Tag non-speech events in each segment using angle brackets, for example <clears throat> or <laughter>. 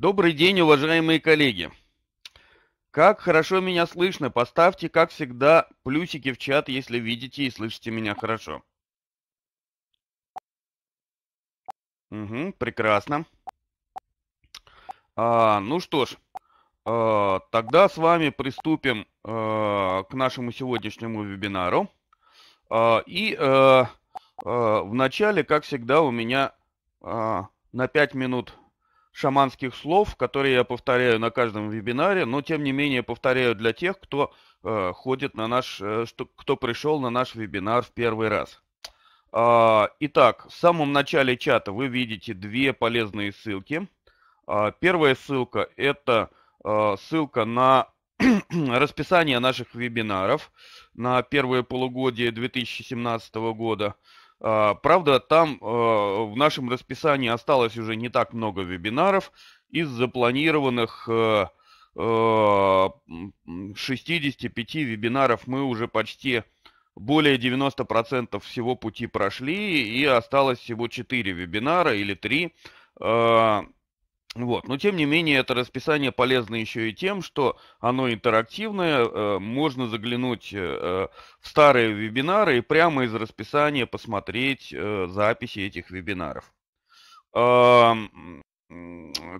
Добрый день, уважаемые коллеги. Как хорошо меня слышно, поставьте, как всегда, плюсики в чат, если видите и слышите меня хорошо. Угу, прекрасно. А, ну что ж, а, тогда с вами приступим а, к нашему сегодняшнему вебинару. А, и э, а, а, вначале, как всегда, у меня а, на 5 минут шаманских слов, которые я повторяю на каждом вебинаре, но тем не менее повторяю для тех, кто э, ходит на наш, э, что, кто пришел на наш вебинар в первый раз. А, итак, в самом начале чата вы видите две полезные ссылки. А, первая ссылка это а, ссылка на <clears throat> расписание наших вебинаров на первое полугодие 2017 года. А, правда, там а, в нашем расписании осталось уже не так много вебинаров из запланированных 65 э, э, вебинаров мы уже почти более 90% всего пути прошли, и осталось всего 4 вебинара или 3. Вот. Но тем не менее, это расписание полезно еще и тем, что оно интерактивное, э, можно заглянуть э, в старые вебинары и прямо из расписания посмотреть э, записи этих вебинаров.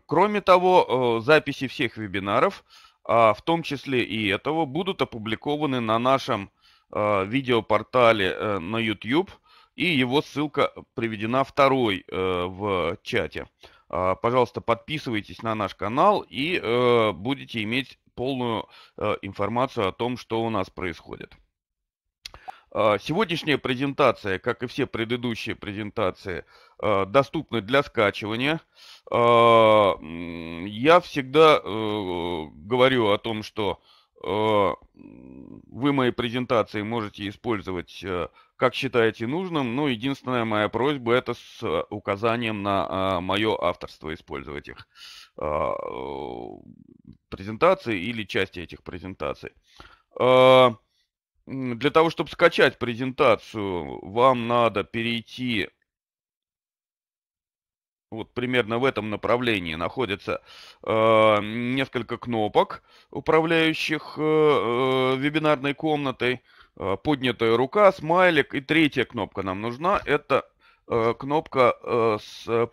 Кроме того, записи всех вебинаров, а в том числе и этого, будут опубликованы на нашем видеопортале на YouTube, и его ссылка приведена второй в чате. А, пожалуйста, подписывайтесь на наш канал и э, будете иметь полную э, информацию о том, что у нас происходит. А, сегодняшняя презентация, как и все предыдущие презентации, э, доступны для скачивания. А, я всегда э, говорю о том, что Э, вы мои презентации можете использовать э, как считаете нужным, но ну, единственная моя просьба это с э, указанием на мое авторство использовать их презентации или части этих презентаций. Для того, чтобы скачать презентацию, вам надо перейти вот примерно в этом направлении находится э, несколько кнопок, управляющих э, э, вебинарной комнатой. Э, поднятая рука, смайлик и третья кнопка нам нужна. Это э, кнопка э, с э,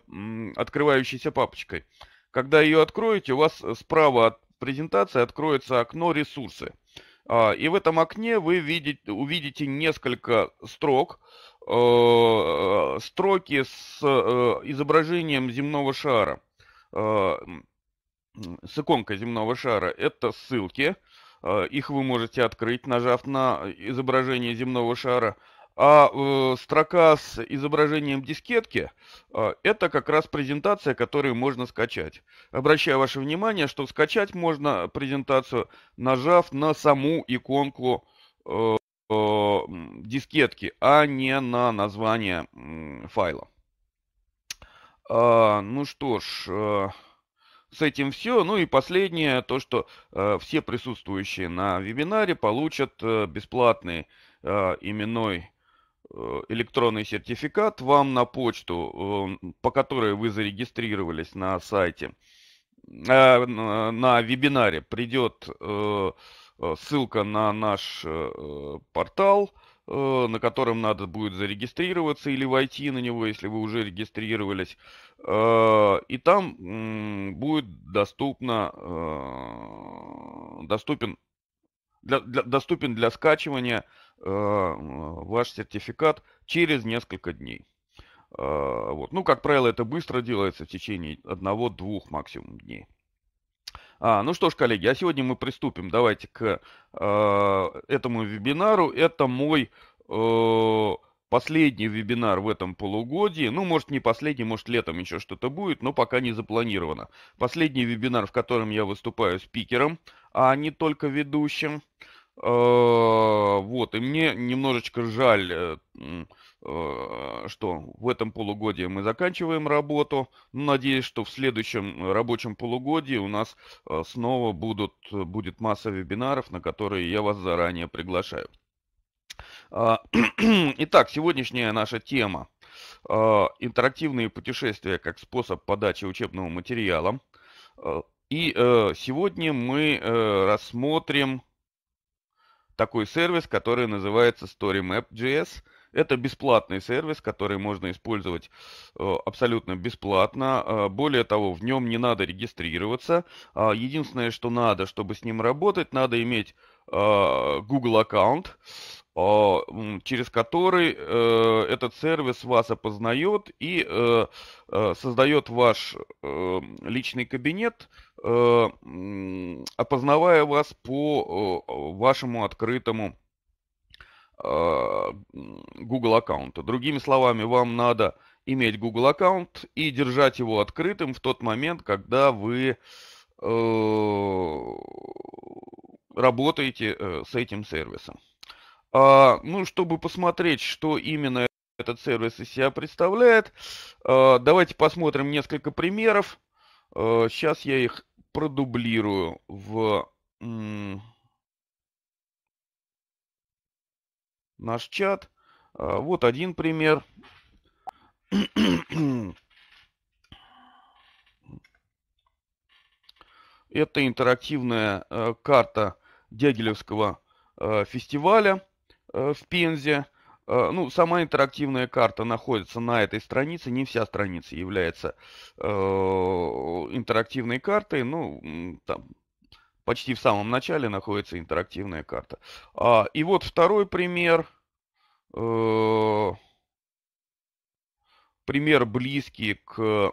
открывающейся папочкой. Когда ее откроете, у вас справа от презентации откроется окно «Ресурсы». А, и в этом окне вы видите, увидите несколько строк, Э, э, строки с э, изображением земного шара, э, с иконкой земного шара. Это ссылки. Э, их вы можете открыть, нажав на изображение земного шара. А э, строка с изображением дискетки э, это как раз презентация, которую можно скачать. Обращаю ваше внимание, что скачать можно презентацию, нажав на саму иконку э, дискетки, а не на название файла. А, ну что ж, э, с этим все. Ну и последнее, то, что э, все присутствующие на вебинаре получат э, бесплатный именной электронный сертификат вам на почту, по которой вы зарегистрировались на сайте, на вебинаре придет Э, ссылка на наш э, портал, э, на котором надо будет зарегистрироваться или войти на него, если вы уже регистрировались. И там будет доступно, доступен, для, для, доступен для скачивания ваш сертификат через несколько дней. Вот. Ну, как правило, это быстро делается в течение одного-двух максимум дней. А, ну что ж, коллеги, а сегодня мы приступим. Давайте к э, этому вебинару. Это мой э, последний вебинар в этом полугодии. Ну, может, не последний, может, летом еще что-то будет, но пока не запланировано. Последний вебинар, в котором я выступаю спикером, а не только ведущим. Э, вот, и мне немножечко жаль... Э, Э, что в этом полугодии мы заканчиваем работу. Ну, надеюсь, что в следующем э, рабочем полугодии у нас э, снова будут, будет масса вебинаров, на которые я вас заранее приглашаю. А, <clears throat> итак, сегодняшняя наша тема – интерактивные путешествия как способ подачи учебного материала. И сегодня мы рассмотрим такой сервис, который называется StoryMap.js – это бесплатный сервис, который можно использовать э, абсолютно бесплатно. Э, более того, в нем не надо регистрироваться. А, единственное, что надо, чтобы с ним работать, надо иметь а, Google аккаунт, а, через который э, этот сервис вас опознает и создает ваш личный кабинет, опознавая вас по вашему открытому а, Google аккаунта. Другими словами, вам надо иметь Google аккаунт и держать его открытым в тот момент, когда вы э, работаете э, с этим сервисом. А, ну, чтобы посмотреть, что именно этот сервис из себя представляет, а, давайте посмотрим несколько примеров. Сейчас я их продублирую в наш чат. А, вот один пример. <clears throat> Это интерактивная э, карта Дягилевского э, фестиваля э, в Пензе. Ну, сама интерактивная карта находится на этой странице. Не вся страница является интерактивной картой. Ну, там Почти в самом начале находится интерактивная карта. А, и вот второй пример. Э, пример близкий к,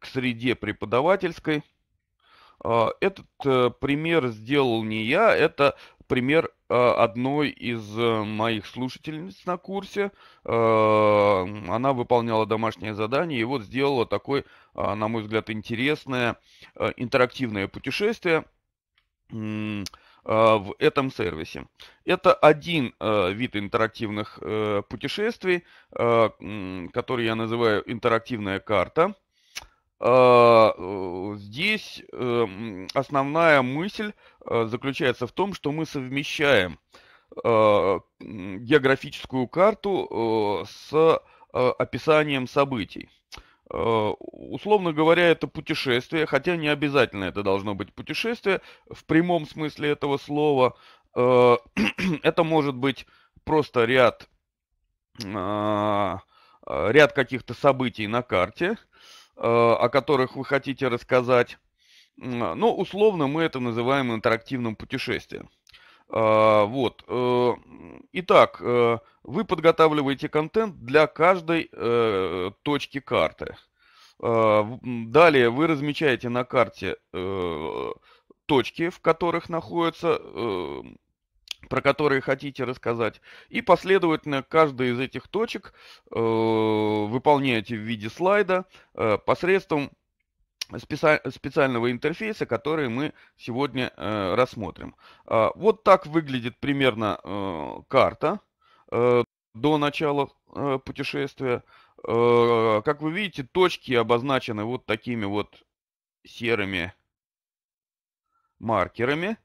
к среде преподавательской. А, этот э, пример сделал не я, это пример э, одной из э, моих слушательниц на курсе. Э, она выполняла домашнее задание и вот сделала такое, на мой взгляд, интересное интерактивное путешествие в этом сервисе. Это один вид интерактивных путешествий, который я называю интерактивная карта. А, э, здесь эм, основная мысль э, заключается в том, что мы совмещаем а, географическую карту э, с описанием событий. Условно говоря, это путешествие, хотя не обязательно это должно быть путешествие в прямом смысле этого слова. <clears throat> Это может быть просто ряд, а, ряд каких-то событий на карте, Э, о которых вы хотите рассказать. Ну, условно мы это называем интерактивным путешествием. А, вот. Э, итак, э, вы подготавливаете контент для каждой точки карты. А, далее вы размечаете на карте точки, в которых находятся про которые хотите рассказать. И последовательно каждая из этих точек э, выполняете в виде слайда э, посредством специального интерфейса, который мы сегодня э, рассмотрим. Э, вот так выглядит примерно э, карта э, до начала э, путешествия. Э, как вы видите, точки обозначены вот такими вот серыми маркерами.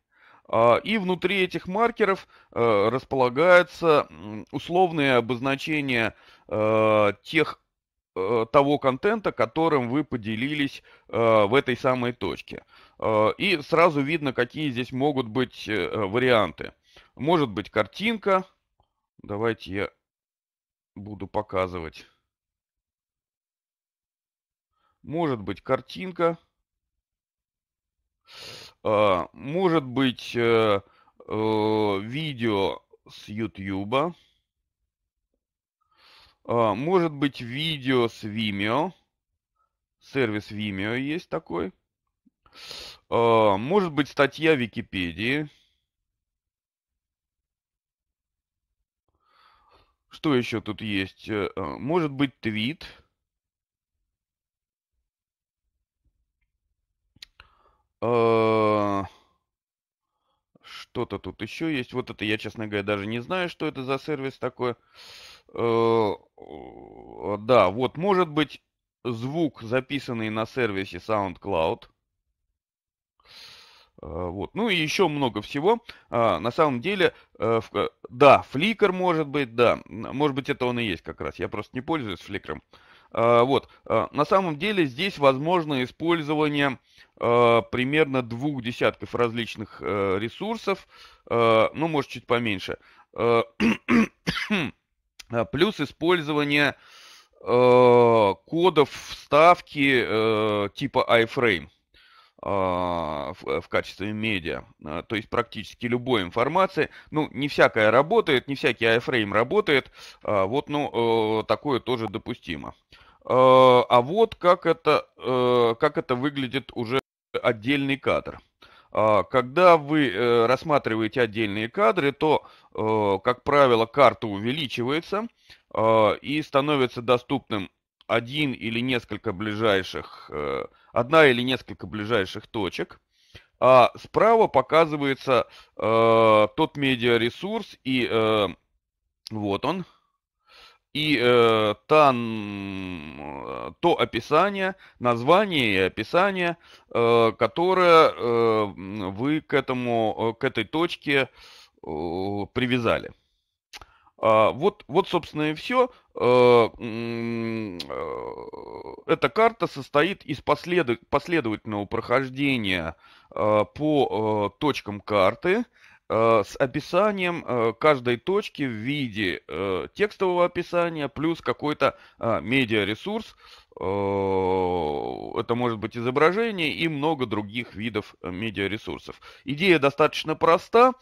А, и внутри этих маркеров э, располагаются условные обозначения э, тех, э, того контента, которым вы поделились в этой самой точке. И сразу видно, какие здесь могут быть варианты. Может быть картинка. Давайте я буду показывать. Может быть картинка. А, может быть, э, э, видео с YouTube. А, может быть, видео с Vimeo. Сервис Vimeo есть такой. А, может быть, статья Википедии. Что еще тут есть? Э, может быть, твит. Э, что-то тут еще есть. Вот это я, честно говоря, даже не знаю, что это за сервис такой. Э, да, вот может быть звук, записанный на сервисе SoundCloud. Э, вот. Ну и еще много всего. А, на самом деле, да, фликер может быть, да. Может быть, это он и есть как раз. Я просто не пользуюсь фликером. Э, вот. Э, на самом деле здесь возможно использование э, примерно двух десятков различных ресурсов, ну, может, чуть поменьше. <clears throat> Плюс использование кодов вставки типа iframe в, а, э, в качестве медиа. А, то есть практически любой информации. Ну, не всякая работает, не всякий iFrame работает. А, вот, ну, э, такое тоже допустимо. А вот как это, э, как это выглядит уже отдельный кадр. Когда вы рассматриваете отдельные кадры, то, как правило, карта увеличивается и становится доступным один или несколько ближайших одна или несколько ближайших точек, а справа показывается э, тот медиаресурс, и э, вот он, и э, там э, то описание, название и описание, э, которое э, вы к, этому, э, к этой точке э, привязали. А вот, вот, собственно, и все. Э, э, эта карта состоит из последу... последовательного прохождения э, по точкам карты с описанием каждой точки в виде текстового описания плюс какой-то а, медиаресурс. Это может быть изображение и много других видов медиаресурсов. Идея достаточно проста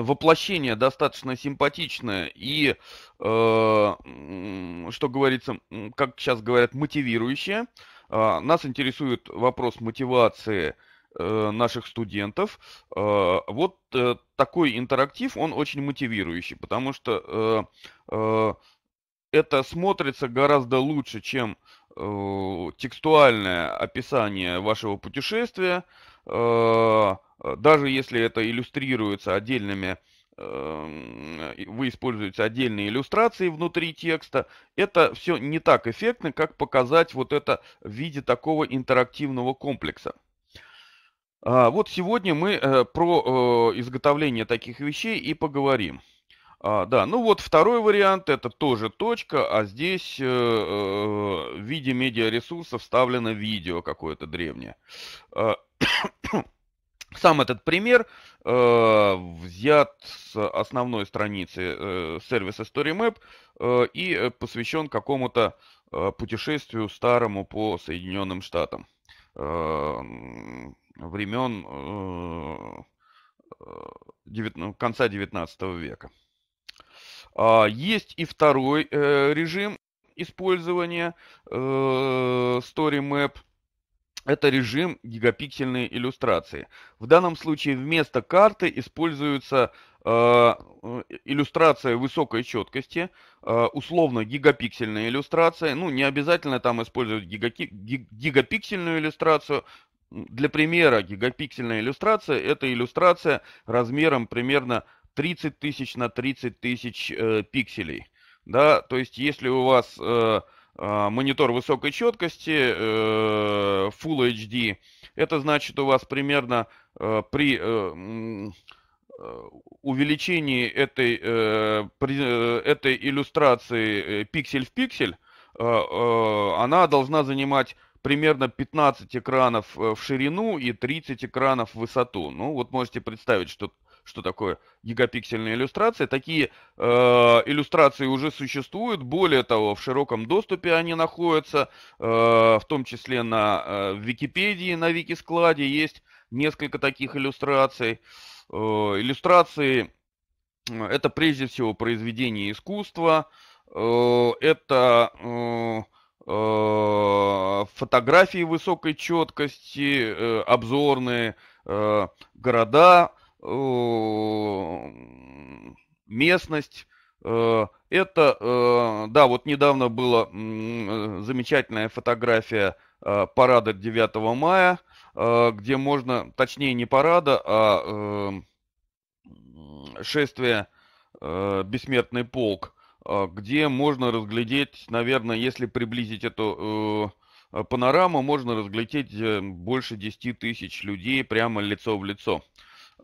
воплощение достаточно симпатичное и, э, что говорится, как сейчас говорят, мотивирующее. Э, нас интересует вопрос мотивации э, наших студентов. Э, вот э, такой интерактив, он очень мотивирующий, потому что э, э, это смотрится гораздо лучше, чем э, текстуальное описание вашего путешествия. Э, Э, даже если это иллюстрируется отдельными эм, вы используете отдельные иллюстрации внутри текста, это все не так эффектно, как показать вот это в виде такого интерактивного комплекса. А, вот сегодня мы э, про э, изготовление таких вещей и поговорим. А, да, ну вот второй вариант, это тоже точка, а здесь в виде медиаресурса вставлено видео какое-то древнее. А, <coughs> Сам этот пример э, взят с основной страницы э, сервиса StoryMap э, и э, посвящен какому-то э, путешествию старому по Соединенным Штатам э, времен э, э ну, конца 19 века. А, есть и второй э, режим использования э, StoryMap – это режим гигапиксельной иллюстрации. В данном случае вместо карты используется а, э, иллюстрация высокой четкости, э, условно гигапиксельная иллюстрация. Ну, не обязательно там использовать гигаки, гигапиксельную иллюстрацию. Для примера гигапиксельная иллюстрация – это иллюстрация размером примерно 30 тысяч на 30 тысяч э, пикселей. Да, то есть если у вас... Э, Э, монитор высокой четкости, э, Full HD. Это значит у вас примерно э, при увеличении этой, этой иллюстрации пиксель в пиксель, она должна занимать примерно 15 экранов в ширину и 30 экранов в высоту. Ну, вот можете представить, что что такое гигапиксельные иллюстрации. Такие э, иллюстрации уже существуют. Более того, в широком доступе они находятся, э, в том числе на э, Википедии, на Викискладе есть несколько таких иллюстраций. Э, иллюстрации э, это прежде всего произведение искусства, э, это э, э фотографии высокой четкости, э, обзорные города, Э, местность. Э, это, э, да, вот недавно была замечательная фотография парада 9 мая, где можно, точнее не парада, а шествие «Бессмертный полк», где можно разглядеть, наверное, если приблизить эту панораму, можно разглядеть больше 10 тысяч людей прямо лицо в лицо.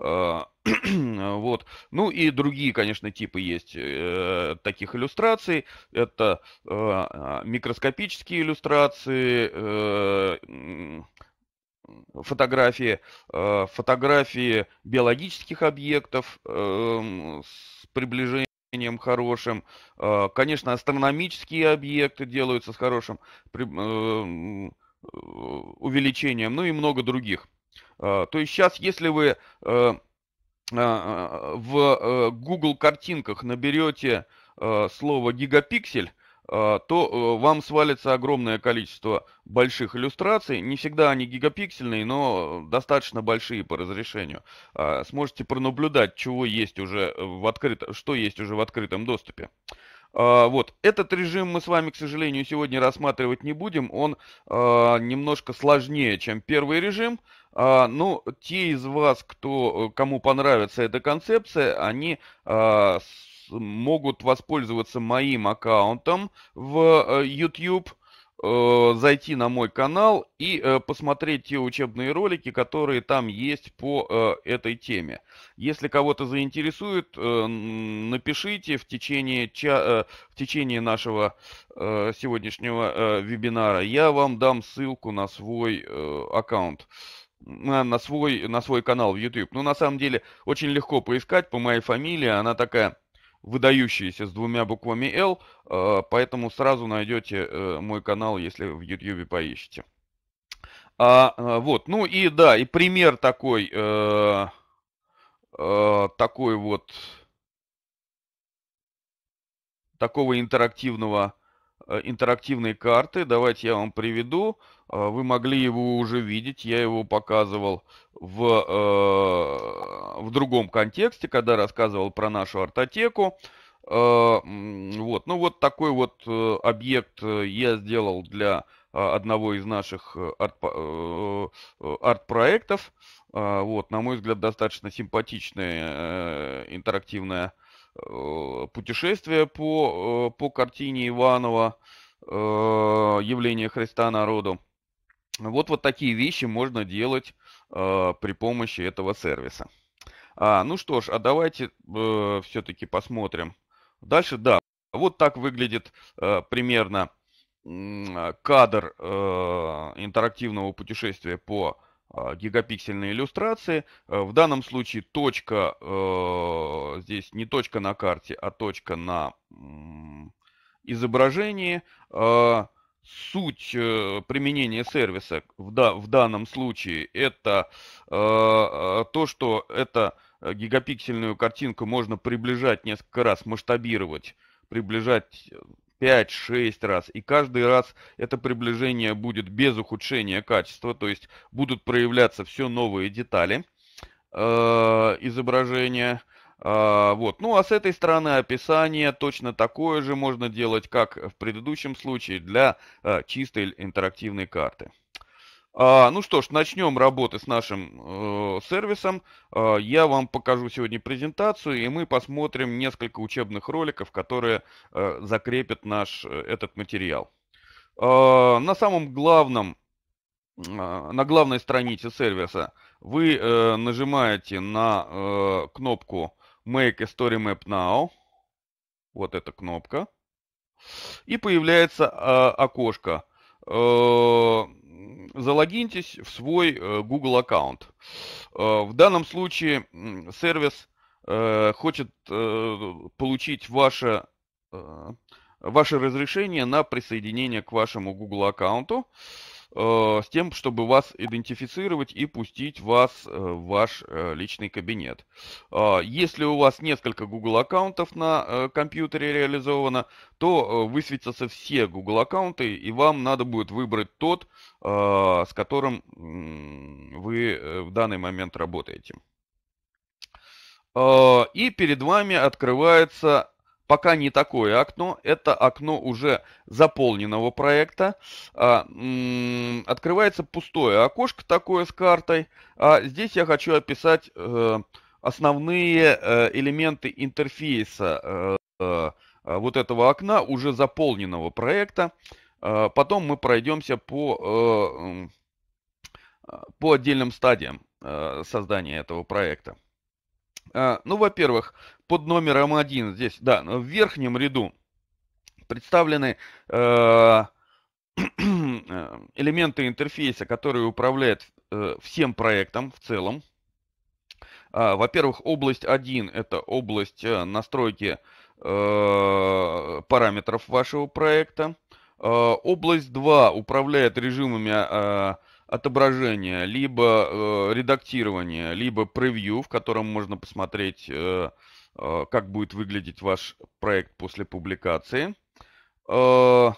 А, <clears throat> вот. Ну и другие, конечно, типы есть э, таких иллюстраций. Это а, микроскопические иллюстрации, э, фотографии, э, фотографии биологических объектов эм, с приближением хорошим. А, конечно, астрономические объекты делаются с хорошим увеличением, ну и много других. Э, то есть сейчас, если вы э, а, в э, Google картинках наберете слово гигапиксель, то вам свалится огромное количество больших иллюстраций. Не всегда они гигапиксельные, но достаточно большие по разрешению. Сможете пронаблюдать, чего есть уже в открыт... что есть уже в открытом доступе. Вот. Этот режим мы с вами, к сожалению, сегодня рассматривать не будем. Он немножко сложнее, чем первый режим. А, ну, те из вас, кто, э, кому понравится эта концепция, они а, могут воспользоваться моим аккаунтом в э, YouTube, э, зайти на мой канал и посмотреть те учебные ролики, которые там есть по этой теме. Если кого-то заинтересует, напишите в течение, ча в течение нашего сегодняшнего вебинара. Я вам дам ссылку на свой аккаунт на, свой, на свой канал в YouTube. Ну, на самом деле, очень легко поискать по моей фамилии. Она такая выдающаяся с двумя буквами L, э, поэтому сразу найдете э, мой канал, если в YouTube поищете. А, э, вот, ну и да, и пример такой, э, э, такой вот, такого интерактивного, интерактивной карты. Давайте я вам приведу. А, вы могли его уже видеть, я его показывал в, э, в другом контексте, когда рассказывал про нашу артотеку. Э, а, вот, ну вот такой вот э, объект э, я сделал для а, одного из наших арт-проектов. вот, на мой взгляд, достаточно симпатичное интерактивное путешествие по, по картине Иванова «Явление Христа народу». Ну, вот, вот такие вещи можно делать э, при помощи этого сервиса. А, ну что ж, а давайте э, все-таки посмотрим. Дальше, да, вот так выглядит э, примерно э, кадр э, интерактивного путешествия по э, гигапиксельной иллюстрации. Э, в данном случае точка, э, здесь не точка на карте, а точка на э, изображении. Э, суть э, применения сервиса в, да, в данном случае это э, то, что это гигапиксельную картинку можно приближать несколько раз, масштабировать, приближать 5-6 э, раз. И каждый раз это приближение будет без ухудшения качества, то есть будут проявляться все новые детали изображения а, вот. Ну а с этой стороны описание точно такое же можно делать, как в предыдущем случае для а, чистой интерактивной карты. А, ну что ж, начнем работы с нашим э, сервисом. я вам покажу сегодня презентацию, и мы посмотрим несколько учебных роликов, которые э, закрепят наш э, этот материал. на самом главном, на главной странице сервиса вы нажимаете на кнопку Make a Story Map Now. Вот эта кнопка. И появляется э, окошко. Э, залогиньтесь в свой э, Google аккаунт. Э, в данном случае сервис э, хочет э, получить ваше... Э, ваше разрешение на присоединение к вашему Google аккаунту. Э, Э, с тем, чтобы вас идентифицировать и пустить вас э, в ваш э, личный кабинет. А, если у вас несколько Google аккаунтов на компьютере реализовано, то высветятся все Google аккаунты, и вам надо будет выбрать тот, а, с которым вы в данный момент работаете. А, и перед вами открывается пока не такое окно, это окно уже заполненного проекта. А, открывается пустое окошко такое с картой. А здесь я хочу описать э, основные э, элементы интерфейса э, а, вот этого окна, уже заполненного проекта. Потом мы пройдемся по, по отдельным стадиям создания этого проекта. Ну, во-первых, под номером один здесь, да, в верхнем ряду представлены э, <clears throat> элементы интерфейса, которые управляют э, всем проектом в целом. А, Во-первых, область 1 – это область э, настройки э, параметров вашего проекта. А, область 2 управляет режимами э, отображения, либо э, редактирования, либо превью, в котором можно посмотреть э, Э, как будет выглядеть ваш проект после публикации. Э,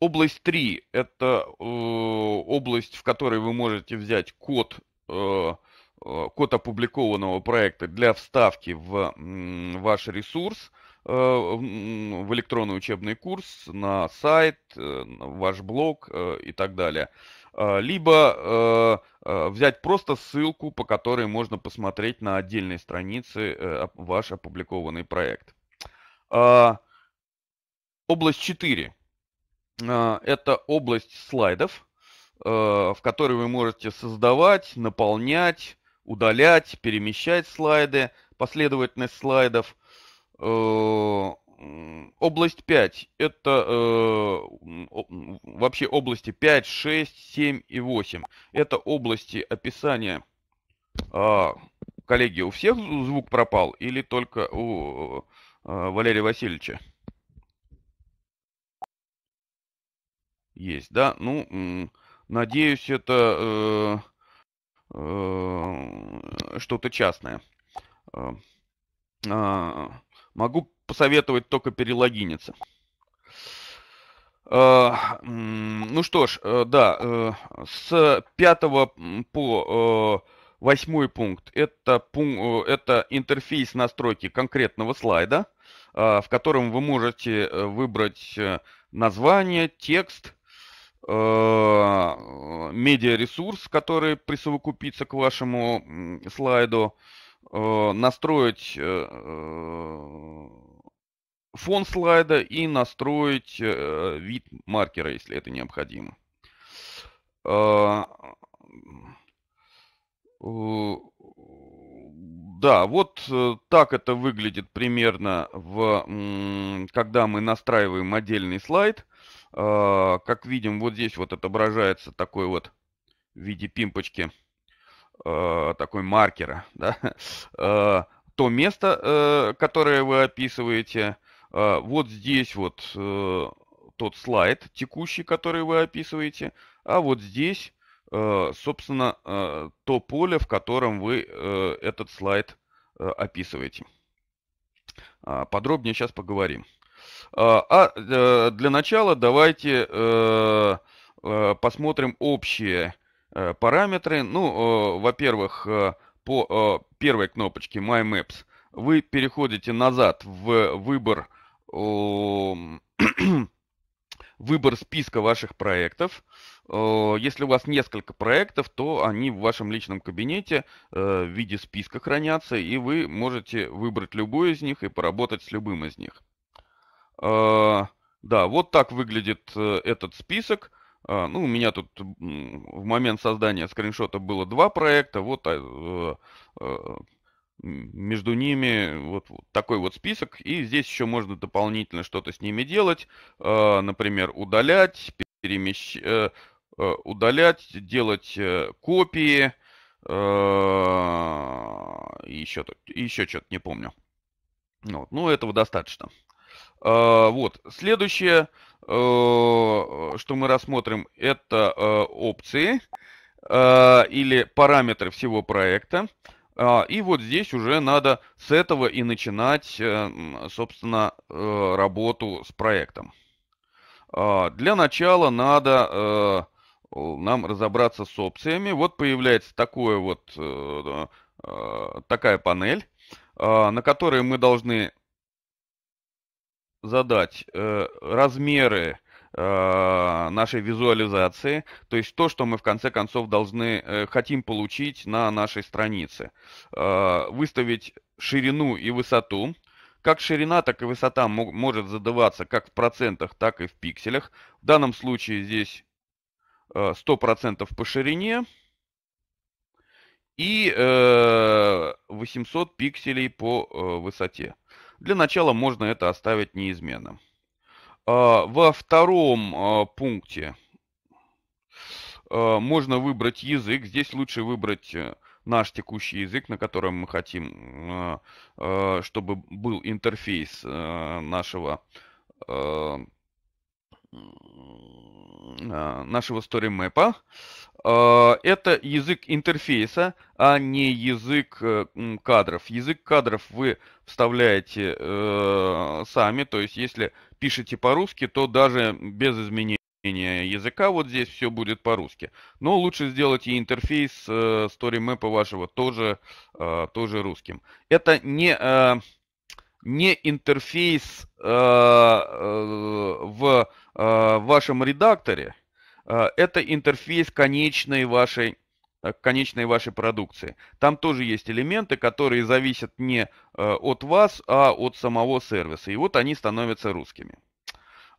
область 3 – это э, область, в которой вы можете взять код, код опубликованного проекта для вставки в ваш ресурс, в электронный учебный курс, на сайт, ваш блог и так далее – а, либо э, а, взять просто ссылку, по которой можно посмотреть на отдельной странице э, ваш опубликованный проект. А, область 4 – это область слайдов, э, в которой вы можете создавать, наполнять, удалять, перемещать слайды, последовательность слайдов – область 5 это э, вообще области 5, 6, 7 и 8. Это области описания. Э, коллеги, у всех звук пропал или только у э, Валерия Васильевича? Есть, да? Ну, надеюсь, это э, э, что-то частное. Э, э, могу посоветовать только перелогиниться. Э, ну что ж, э, да, э, с 5 по 8 пункт это, пункт, это интерфейс настройки конкретного слайда, в котором вы можете выбрать название, текст, медиаресурс, который присовокупится к вашему слайду, Э, настроить э, э, фон слайда и настроить вид маркера, если это необходимо. А, да, вот так это выглядит примерно, в, когда мы настраиваем отдельный слайд. А, как видим, вот здесь вот отображается такой вот в виде пимпочки – э, такой маркера, да, <laughs> э, то место, э, которое вы описываете, э, вот здесь вот э, тот слайд текущий, который вы описываете, а вот здесь, э, собственно, э, то поле, в котором вы э, этот слайд э, описываете. А, подробнее сейчас поговорим. А, а э, для начала давайте э, э, посмотрим общие Э, параметры. Ну, э, во-первых, э, по первой кнопочке My Maps вы переходите назад в выбор, <clears throat> выбор списка ваших проектов. Если у вас несколько проектов, то они в вашем личном кабинете в виде списка хранятся, и вы можете выбрать любой из них и поработать с любым из них. Да, вот так выглядит этот список. А, ну, у меня тут в момент создания скриншота было два проекта, вот а, а, между ними вот такой вот список, и здесь еще можно дополнительно что-то с ними делать, например, удалять, перемещать, э, э, удалять, делать э, копии, еще, еще что-то не помню. Вот. Ну, этого достаточно. Вот, следующее, Э, что мы рассмотрим, это э, опции э, или параметры всего проекта. И вот здесь уже надо с этого и начинать, собственно, работу с проектом. Для начала надо нам разобраться с опциями. Вот появляется такое вот, такая панель, на которой мы должны задать э, размеры э, нашей визуализации, то есть то, что мы в конце концов должны, э, хотим получить на нашей странице. Э, выставить ширину и высоту. Как ширина, так и высота мог, может задаваться как в процентах, так и в пикселях. В данном случае здесь 100% э, по ширине и 800 э, пикселей по э, высоте. Для начала можно это оставить неизменным. А, во втором а, пункте а, можно выбрать язык. Здесь лучше выбрать э, наш текущий язык, на котором мы хотим, чтобы был интерфейс э, нашего нашего StoryMap. Это язык интерфейса, а не язык э, кадров. Язык кадров вы вставляете э, сами, то есть если пишете по-русски, то даже без изменения языка вот здесь все будет по-русски. Но лучше сделать и интерфейс э, StoryMap вашего тоже, э, тоже русским. Это не, э, не интерфейс э, э, в э, вашем редакторе, э, это интерфейс конечной вашей Э, конечной вашей продукции. Там тоже есть элементы, которые зависят не э, от вас, а от самого сервиса. И вот они становятся русскими.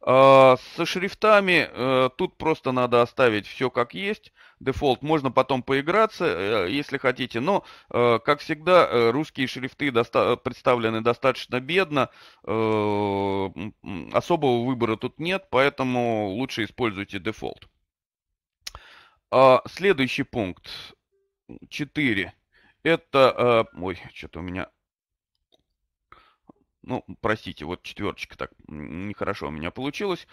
А, со шрифтами э, тут просто надо оставить все как есть. Дефолт можно потом поиграться, если хотите. Но, как всегда, русские шрифты представлены достаточно бедно. Особого выбора тут нет, поэтому лучше используйте дефолт. А, следующий пункт 4. Это... А, ой, что-то у меня... Ну, простите, вот четверочка так нехорошо у меня получилось.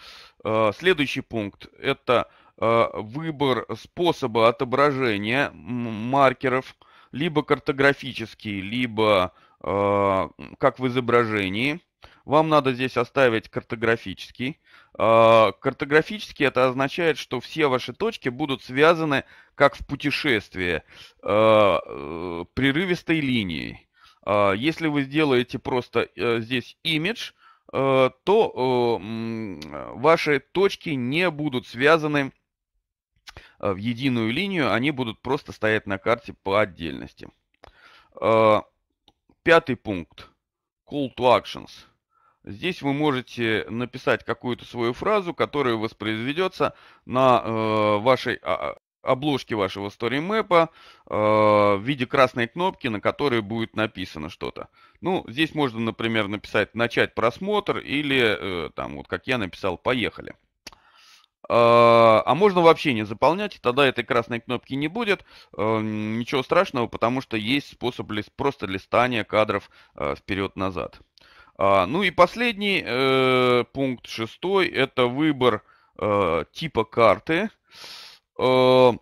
А, следующий пункт – это выбор способа отображения маркеров, либо картографический, либо как в изображении. Вам надо здесь оставить картографический. А, картографически это означает, что все ваши точки будут связаны, как в путешествии, а, э, прерывистой линией. А, если вы сделаете просто э, здесь имидж, э, то ваши точки не будут связаны в единую линию, они будут просто стоять на карте по отдельности. Пятый пункт. Call to actions – Здесь вы можете написать какую-то свою фразу, которая воспроизведется на э, вашей а, а обложке вашего StoryMap э, в виде красной кнопки, на которой будет написано что-то. Ну, здесь можно, например, написать «Начать просмотр» или, э, там, вот как я написал, «Поехали». Э, а можно вообще не заполнять, тогда этой красной кнопки не будет. Э, ничего страшного, потому что есть способ просто листания кадров э, вперед-назад. А, ну и последний э, пункт, шестой, это выбор э, типа карты. Э,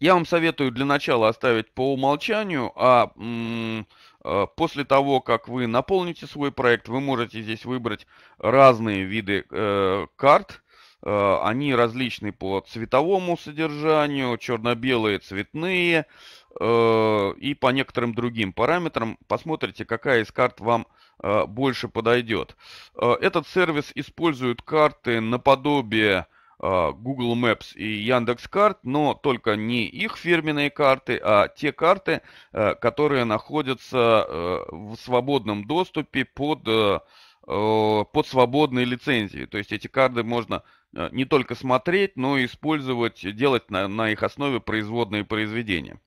я вам советую для начала оставить по умолчанию, а э, после того, как вы наполните свой проект, вы можете здесь выбрать разные виды э, карт. Э, они различны по цветовому содержанию, черно-белые, цветные э, и по некоторым другим параметрам. Посмотрите, какая из карт вам нравится Э, больше подойдет. Э, этот сервис использует карты наподобие э, Google Maps и Яндекс Карт, но только не их фирменные карты, а те карты, которые находятся в свободном доступе под под свободной лицензией. То есть эти карты можно не только смотреть, но и использовать, делать на, на их основе производные произведения.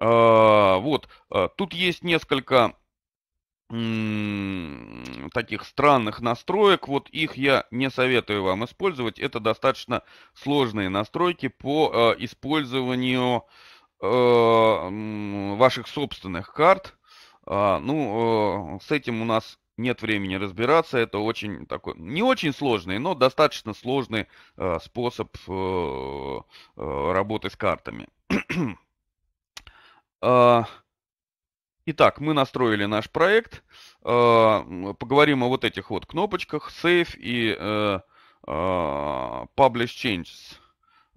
Вот, тут есть несколько таких странных настроек. Вот их я не советую вам использовать. Это достаточно сложные настройки по э, использованию э, ваших собственных карт. А, ну, э, ну, с этим у нас нет времени разбираться. Это очень такой, не очень сложный, но достаточно сложный э, способ э, э, работы с картами. <clears throat> А, Итак, мы настроили наш проект. Э, поговорим о вот этих вот кнопочках Save и э, э, Publish Changes.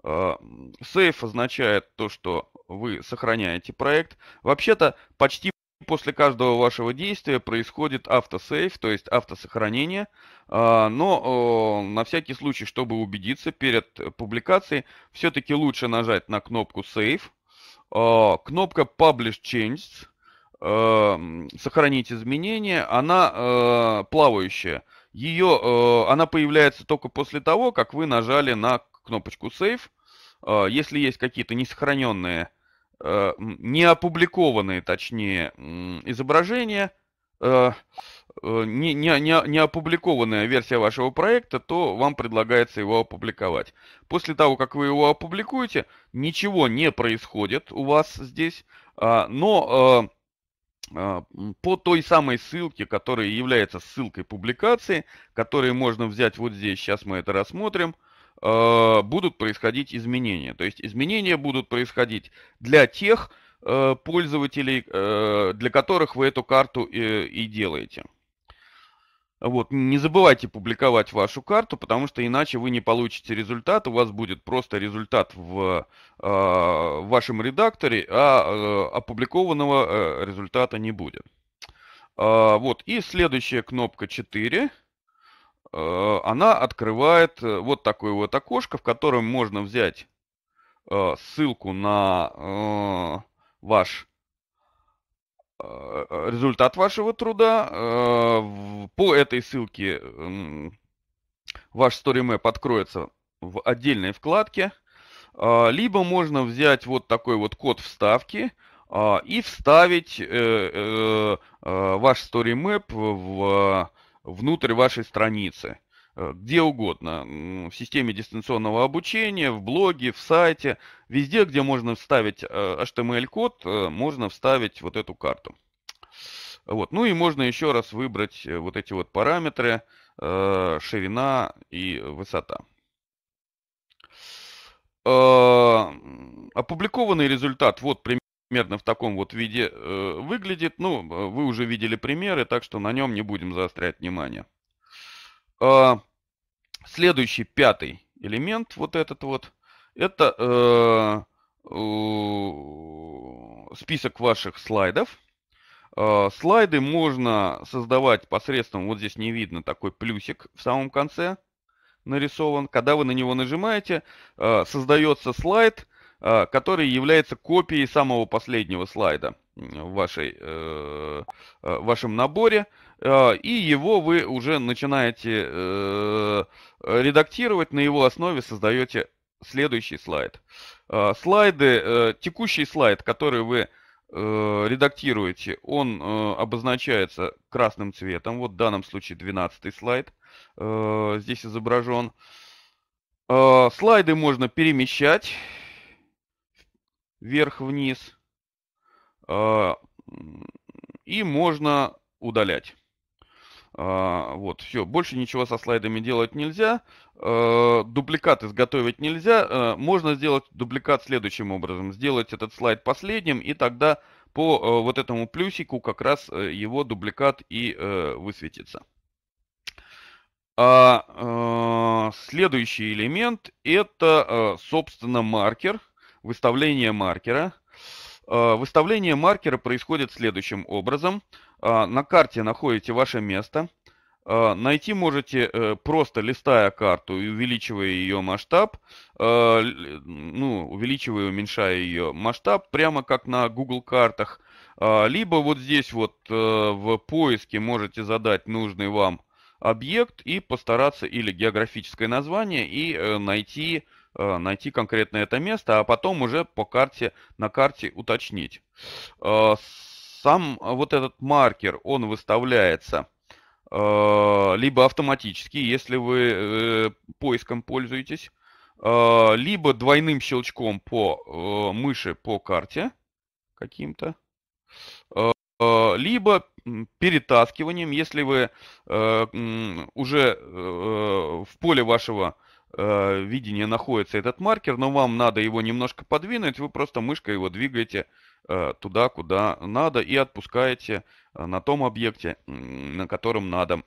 Save означает то, что вы сохраняете проект. Вообще-то почти после каждого вашего действия происходит автосейв, то есть автосохранение. Но на всякий случай, чтобы убедиться перед публикацией, все-таки лучше нажать на кнопку Save. Кнопка Publish Changes – Эм, сохранить изменения, она э, плавающая. Ее, э, она появляется только после того, как вы нажали на кнопочку Save. Э, если есть какие-то несохраненные, не опубликованные, точнее, изображения, не, не, не, не опубликованная версия вашего проекта, то вам предлагается его опубликовать. После того, как вы его опубликуете, ничего не происходит у вас здесь, а, но а, по той самой ссылке, которая является ссылкой публикации, которые можно взять вот здесь, сейчас мы это рассмотрим, а, будут происходить изменения. То есть изменения будут происходить для тех э, пользователей, э, для которых вы эту карту э, и делаете. Вот, не забывайте публиковать вашу карту, потому что иначе вы не получите результат, у вас будет просто результат в э, вашем редакторе, а э, опубликованного э, результата не будет. Э, вот, и следующая кнопка 4, э, она открывает э, вот такое вот окошко, в котором можно взять э, ссылку на э, ваш Э, результат вашего труда. Э, по этой ссылке ваш StoryMap откроется в отдельной вкладке. Э, либо можно взять вот такой вот код вставки и вставить ваш StoryMap в внутрь вашей страницы. Э, где угодно, в системе дистанционного обучения, в блоге, в сайте, везде, где можно вставить HTML-код, э, эм э, можно вставить вот эту карту. Вот. Ну и можно еще раз выбрать вот эти вот параметры, ширина и высота. Опубликованный результат, вот примерно в таком вот виде выглядит. Ну, вы уже видели примеры, так что на нем не будем заострять внимание. Следующий, пятый элемент, вот этот вот, это э, э, список ваших слайдов. Э, слайды можно создавать посредством, вот здесь не видно, такой плюсик в самом конце нарисован. Когда вы на него нажимаете, э, создается слайд, э, который является копией самого последнего слайда в вашей, э, э, вашем наборе. Э, Э, и его вы уже начинаете э, редактировать, на его основе создаете следующий слайд. Э, слайды, текущий слайд, который вы редактируете, он обозначается красным цветом. Вот в данном случае 12 слайд здесь изображен. Слайды можно перемещать вверх-вниз и можно удалять. А, вот, все, больше ничего со слайдами делать нельзя, э, дубликат изготовить нельзя, э, можно сделать дубликат следующим образом, сделать этот слайд последним, и тогда по э, вот этому плюсику как раз его дубликат и высветится. А следующий элемент это, собственно, маркер, выставление маркера – Э, выставление маркера происходит следующим образом. Э, на карте находите ваше место. Э, найти можете просто листая карту и увеличивая ее масштаб, ну, увеличивая и уменьшая ее масштаб, прямо как на Google картах. Либо вот здесь вот в поиске можете задать нужный вам объект и постараться или географическое название и найти Э, найти конкретно это место, а потом уже по карте, на карте уточнить. Э, сам вот этот маркер, он выставляется э, либо автоматически, если вы поиском пользуетесь, либо двойным щелчком по мыши по карте каким-то, либо перетаскиванием, если вы уже в поле вашего э, видении находится этот маркер, но вам надо его немножко подвинуть, вы просто мышкой его двигаете э, туда, куда надо, и отпускаете э, на том объекте, на котором надо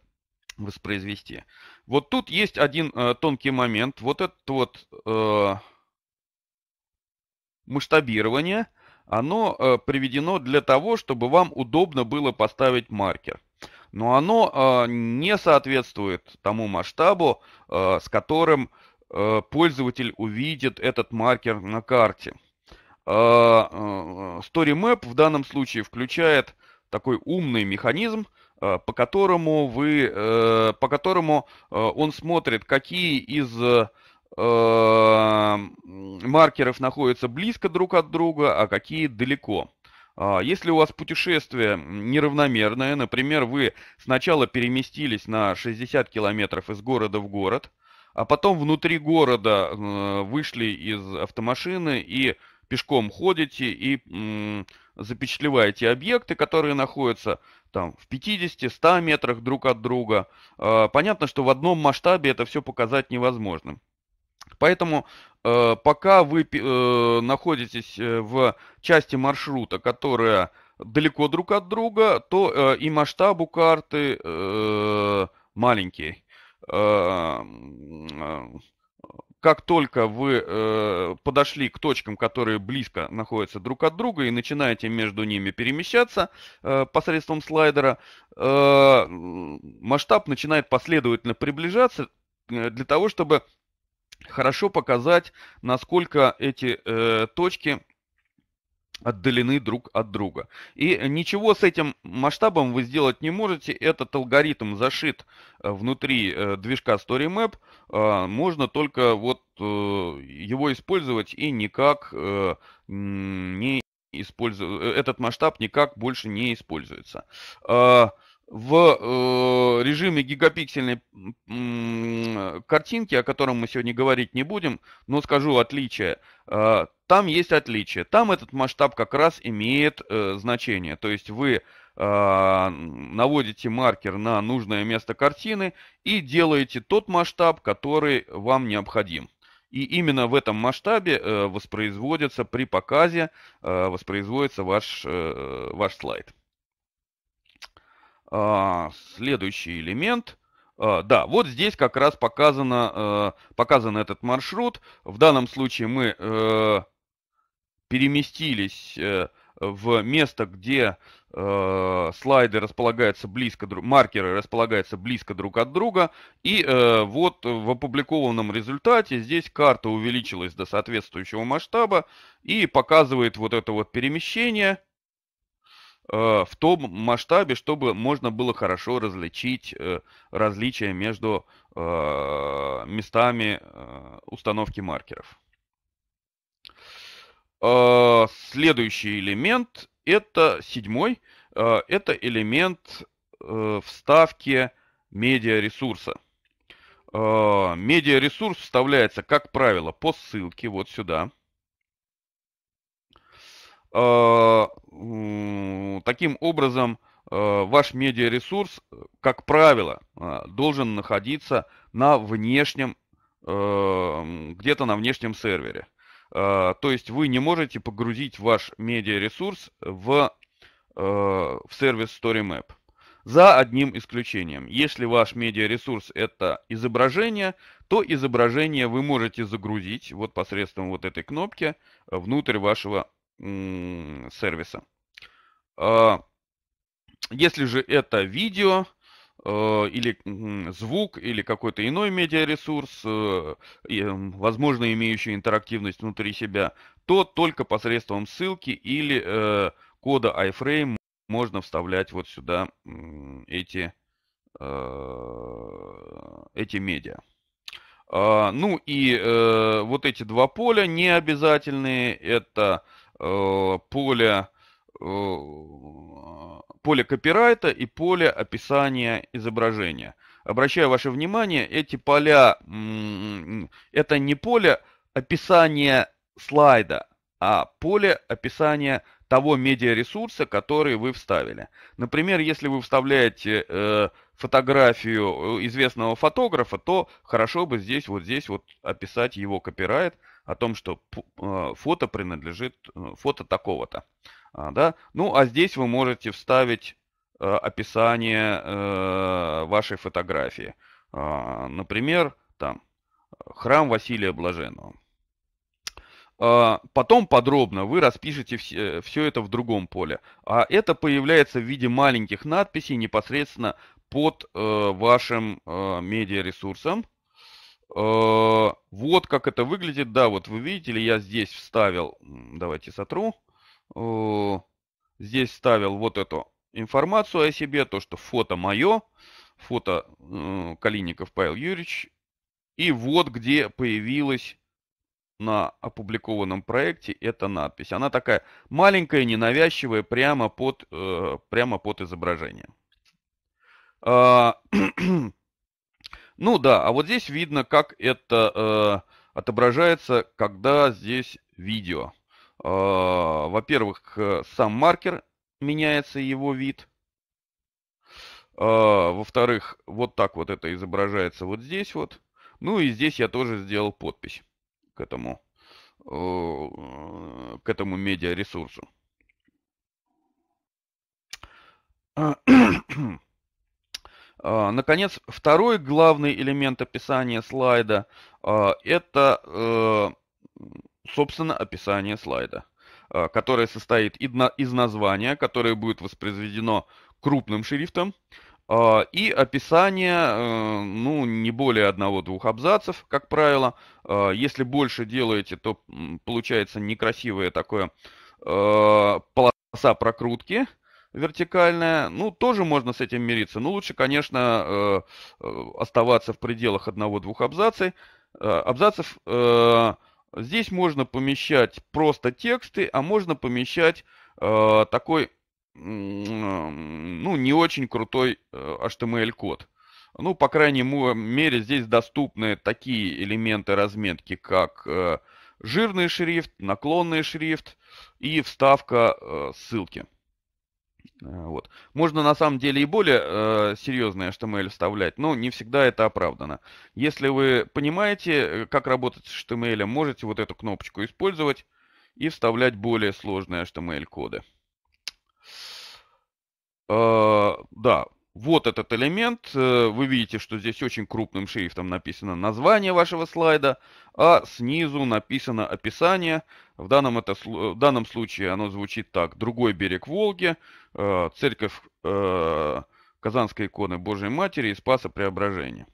воспроизвести. Вот тут есть один э, тонкий момент. Вот этот вот э, масштабирование, оно э, приведено для того, чтобы вам удобно было поставить маркер но оно э, не соответствует тому масштабу, э, с которым э, пользователь увидит этот маркер на карте. StoryMap в данном случае включает такой умный механизм, по которому вы, по которому он смотрит, какие из маркеров находятся близко друг от друга, а какие далеко. А, если у вас путешествие неравномерное, например, вы сначала переместились на 60 километров из города в город, а потом внутри города э, вышли из автомашины и пешком ходите и запечатлеваете объекты, которые находятся там в 50-100 метрах друг от друга. А, понятно, что в одном масштабе это все показать невозможно. Поэтому Э, пока вы э, находитесь э, в части маршрута, которая далеко друг от друга, то и масштабу карты маленький. Как только вы подошли к точкам, которые близко находятся друг от друга, и начинаете между ними перемещаться посредством слайдера, масштаб начинает последовательно приближаться для того, чтобы хорошо показать, насколько эти э, точки отдалены друг от друга. И ничего с этим масштабом вы сделать не можете. Этот алгоритм зашит э, внутри э, движка StoryMap. Э, можно только вот его использовать и никак не использовать. Этот масштаб никак больше не используется в э, режиме гигапиксельной э, картинки, о котором мы сегодня говорить не будем, но скажу отличие. Э, там есть отличие. Там этот масштаб как раз имеет э, значение. То есть вы э, наводите маркер на нужное место картины и делаете тот масштаб, который вам необходим. И именно в этом масштабе э, воспроизводится при показе, э, воспроизводится ваш, ваш слайд. А, следующий элемент. А, да, вот здесь как раз показано, э, показан этот маршрут. В данном случае мы э, переместились э, в место, где э, слайды располагаются близко, маркеры располагаются близко друг от друга. И вот в опубликованном результате здесь карта увеличилась до соответствующего масштаба и показывает вот это вот перемещение – Э, в том масштабе, чтобы можно было хорошо различить э, различия между э, местами установки маркеров. Следующий элемент – это седьмой, это элемент вставки медиаресурса. Медиаресурс вставляется, как правило, по ссылке вот сюда – а, таким образом, а, ваш медиаресурс, как правило, а, должен находиться на внешнем, где-то на внешнем сервере. То есть вы не можете погрузить ваш медиаресурс в, в сервис StoryMap. За одним исключением. Если ваш медиаресурс это изображение, то изображение вы можете загрузить вот посредством вот этой кнопки внутрь вашего сервиса. А, если же это видео э, или звук, или какой-то иной медиаресурс, э, возможно, имеющий интерактивность внутри себя, то только посредством ссылки или э, кода iframe можно вставлять вот сюда эти, эти медиа. А, ну и вот эти два поля не обязательные, это Э, поле, э, поле копирайта и поле описания изображения. Обращаю ваше внимание, эти поля, это не поле описания слайда, а поле описания того медиаресурса, который вы вставили. Например, если вы вставляете э, фотографию э, известного фотографа, то хорошо бы здесь вот здесь вот описать его копирайт, о том, что э, фото принадлежит э, фото такого-то. А, да? Ну, а здесь вы можете вставить э, описание вашей фотографии. А, например, там, храм Василия Блаженного. А, потом подробно вы распишете все, все это в другом поле. А это появляется в виде маленьких надписей непосредственно под э, вашим э, медиаресурсом. Э, вот как это выглядит. Да, вот вы видите ли, я здесь вставил, давайте сотру, э, здесь вставил вот эту информацию о себе, то, что фото мое, фото э, Калиников Павел Юрьевич. И вот где появилась на опубликованном проекте эта надпись. Она такая маленькая, ненавязчивая, прямо под, прямо под изображение. А, <clears throat> Ну да, а вот здесь видно, как это э, отображается, когда здесь видео. А, э, Во-первых, сам маркер меняется, его вид. Э, Во-вторых, вот так вот это изображается вот здесь вот. Ну и здесь я тоже сделал подпись к этому, э, к этому медиаресурсу. ресурсу а, <clears throat> А, наконец, второй главный элемент описания слайда а, – это, э, собственно, описание слайда, а, которое состоит из названия, которое будет воспроизведено крупным шрифтом, и описание, э, ну, не более одного-двух абзацев, как правило. Если больше делаете, то получается некрасивое такое э, полоса прокрутки – вертикальная, ну, тоже можно с этим мириться. но ну, лучше, конечно, э, э, оставаться в пределах одного-двух абзаций. Э, абзацев здесь можно помещать просто тексты, а можно помещать такой, ну, не очень крутой HTML-код. Эм ну, по крайней мере, здесь доступны такие элементы разметки, как жирный шрифт, наклонный шрифт и вставка ссылки. Э, вот. Можно на самом деле и более э, серьезный HTML эм вставлять, но не всегда это оправдано. Если вы понимаете, э, как работать с HTML, эм можете вот эту кнопочку использовать и вставлять более сложные HTML-коды. Эм э, да, вот этот элемент, э, вы видите, что здесь очень крупным шрифтом написано название вашего слайда, а снизу написано описание. В данном, это, в данном случае оно звучит так. Другой берег Волги, э, церковь э, Казанской иконы Божьей Матери и Спаса Преображения.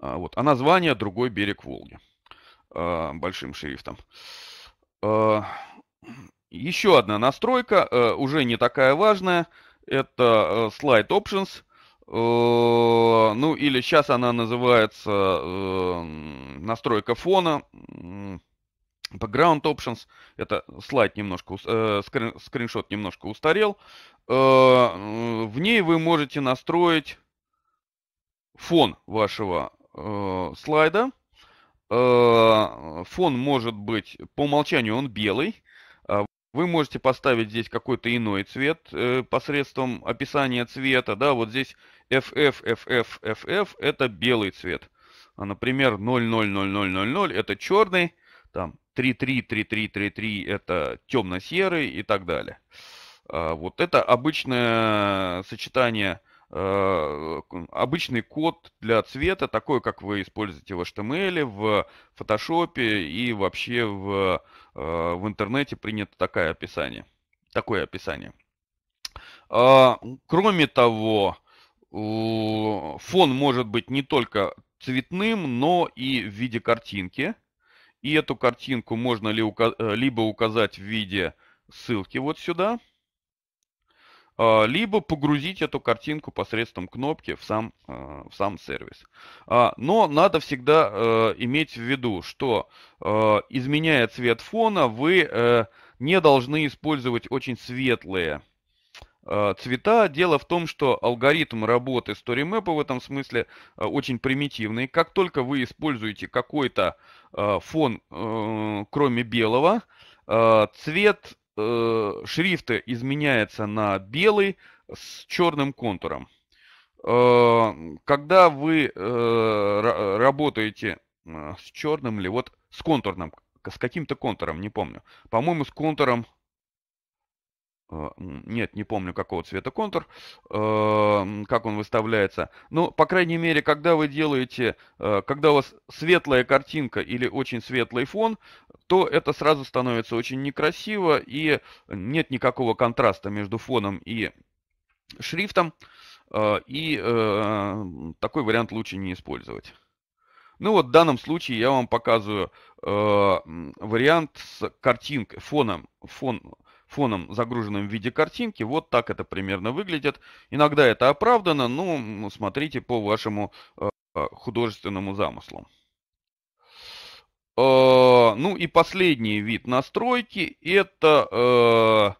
А, вот. А название «Другой берег Волги» большим шрифтом. Еще одна настройка, уже не такая важная – это э, Slide Options. Э, ну или сейчас она называется эм, настройка фона. Background Options, это слайд немножко, э, скриншот немножко устарел. в ней вы можете настроить фон вашего слайда. фон может быть, по умолчанию он белый. Вы можете поставить здесь какой-то иной цвет э, посредством описания цвета. Да, вот здесь FF, FF, FF – это белый цвет. А, например, 000000 – это черный, там 333333 – это темно-серый и так далее. А, вот это обычное сочетание Э, обычный код для цвета, такой, как вы используете в HTML, в Photoshop и вообще в, э, в интернете принято такое описание. Такое описание. А, кроме того, фон может быть не только цветным, но и в виде картинки. И эту картинку можно ли э, либо указать в виде ссылки вот сюда – а, либо погрузить эту картинку посредством кнопки в сам, а, в сам сервис. А, но надо всегда э, иметь в виду, что э, изменяя цвет фона, вы э, не должны использовать очень светлые цвета. Дело в том, что алгоритм работы StoryMap в этом смысле очень примитивный. Как только вы используете какой-то фон, кроме белого, цвет э, шрифта изменяется на белый с черным контуром. Э, когда вы э, работаете э, с черным или вот с контурным, с каким-то контуром, не помню. По-моему, с контуром Э, нет, не помню какого цвета контур, э, как он выставляется. Но, ну, по крайней мере, когда вы делаете, э, когда у вас светлая картинка или очень светлый фон, то это сразу становится очень некрасиво и нет никакого контраста между фоном и шрифтом. И такой вариант лучше не использовать. Ну вот в данном случае я вам показываю вариант с картинкой, фоном, фон, фоном, загруженным в виде картинки. Вот так это примерно выглядит. Иногда это оправдано, но ну, смотрите по вашему э, художественному замыслу. Э, ну и последний вид настройки – это э,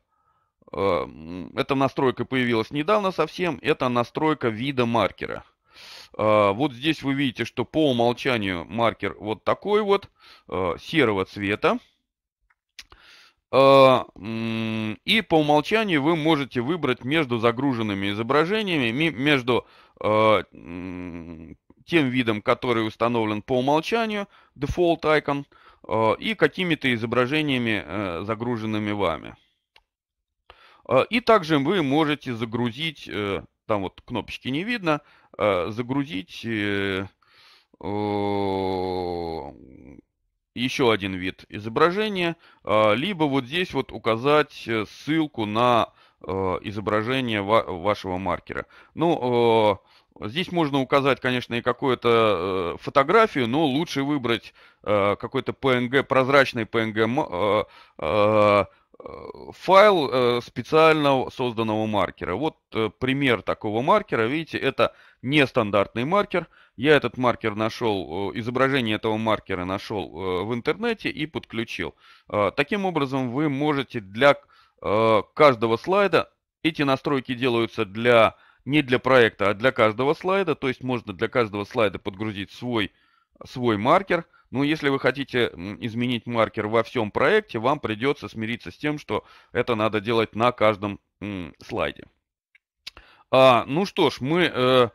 эта настройка появилась недавно совсем, это настройка вида маркера. Вот здесь вы видите, что по умолчанию маркер вот такой вот, серого цвета. А, и по умолчанию вы можете выбрать между загруженными изображениями, между а, тем видом, который установлен по умолчанию, Default Icon, а, и какими-то изображениями, э, загруженными вами. И также вы можете загрузить, э, там вот кнопочки не видно, загрузить э, еще один вид изображения, а, либо вот здесь вот указать э, ссылку на э, изображение вашего маркера. Ну, э, Здесь можно указать, конечно, и какую-то фотографию, но лучше выбрать какой-то PNG, прозрачный PNG файл специально созданного маркера. Вот пример такого маркера. Видите, это нестандартный маркер. Я этот маркер нашел, э, изображение этого маркера нашел э, в интернете и подключил. Э, таким образом, вы можете для каждого слайда, эти настройки делаются для не для проекта, а для каждого слайда, то есть можно для каждого слайда подгрузить свой, свой маркер. Но если вы хотите изменить маркер во всем проекте, вам придется смириться с тем, что это надо делать на каждом слайде. А, ну что ж, мы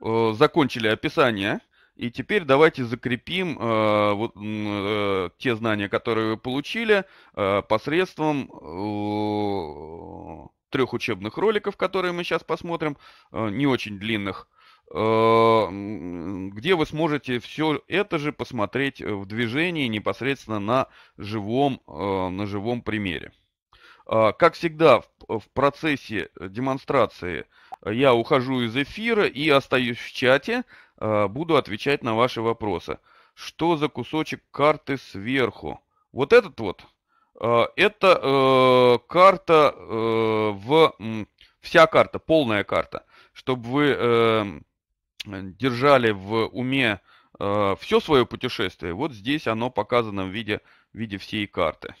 э, закончили описание. И теперь давайте закрепим э, вот, э, те знания, которые вы получили, э, посредством э, трех учебных роликов, которые мы сейчас посмотрим, э, не очень длинных, э, где вы сможете все это же посмотреть в движении непосредственно на живом, э, на живом примере. А, как всегда, в процессе демонстрации э, я ухожу из эфира и остаюсь в чате, а, буду отвечать на ваши вопросы. Что за кусочек карты сверху? Вот этот вот. А, это э, карта э, в... Вся карта, полная карта. Чтобы вы держали в уме все свое путешествие, вот здесь оно показано в виде, в виде всей карты.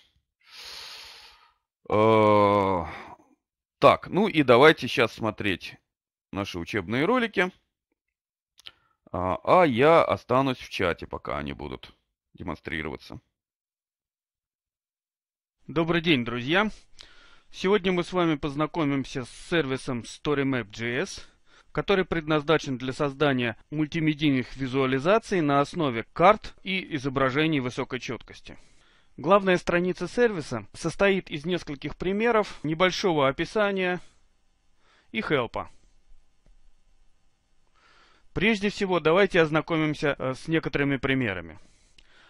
Э, так, ну и давайте сейчас смотреть наши учебные ролики. А, а, я останусь в чате, пока они будут демонстрироваться. Добрый день, друзья! Сегодня мы с вами познакомимся с сервисом StoryMap.js, который предназначен для создания мультимедийных визуализаций на основе карт и изображений высокой четкости. Главная страница сервиса состоит из нескольких примеров, небольшого описания и хелпа. Прежде всего, давайте ознакомимся э, с некоторыми примерами.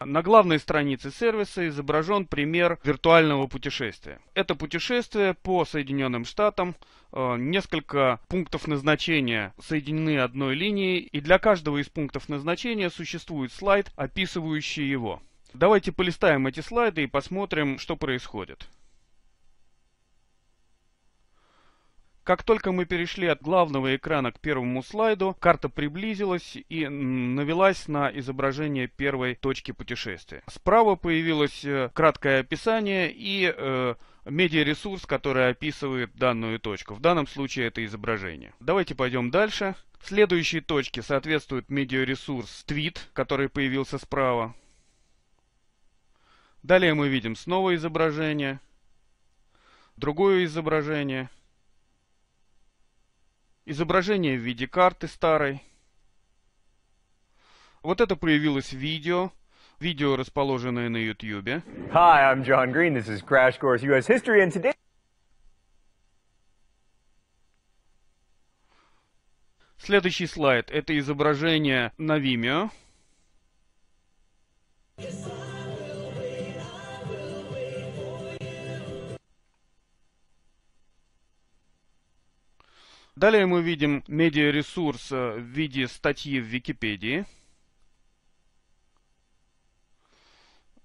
На главной странице сервиса изображен пример виртуального путешествия. Это путешествие по Соединенным Штатам. Э, несколько пунктов назначения соединены одной линией, и для каждого из пунктов назначения существует слайд, описывающий его. Давайте полистаем эти слайды и посмотрим, что происходит. Как только мы перешли от главного экрана к первому слайду, карта приблизилась и навелась на изображение первой точки путешествия. Справа появилось э, краткое описание и э, медиаресурс, который описывает данную точку. В данном случае это изображение. Давайте пойдем дальше. следующей точке соответствует медиаресурс твит, который появился справа. Далее мы видим снова изображение, другое изображение, изображение в виде карты старой. Вот это появилось видео, видео, расположенное на YouTube. Hi, I'm John Green. This is Crash Course US History, and today Следующий слайд – это изображение на Vimeo. Далее мы видим медиаресурс э, в виде статьи в Википедии.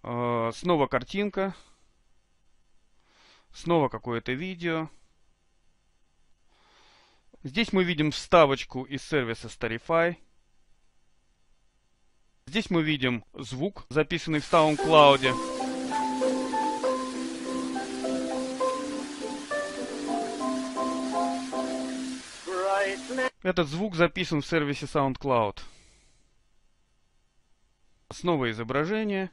Э, снова картинка. Снова какое-то видео. Здесь мы видим вставочку из сервиса Starify. Здесь мы видим звук, записанный в SoundCloud. Этот звук записан в сервисе SoundCloud. Снова изображение.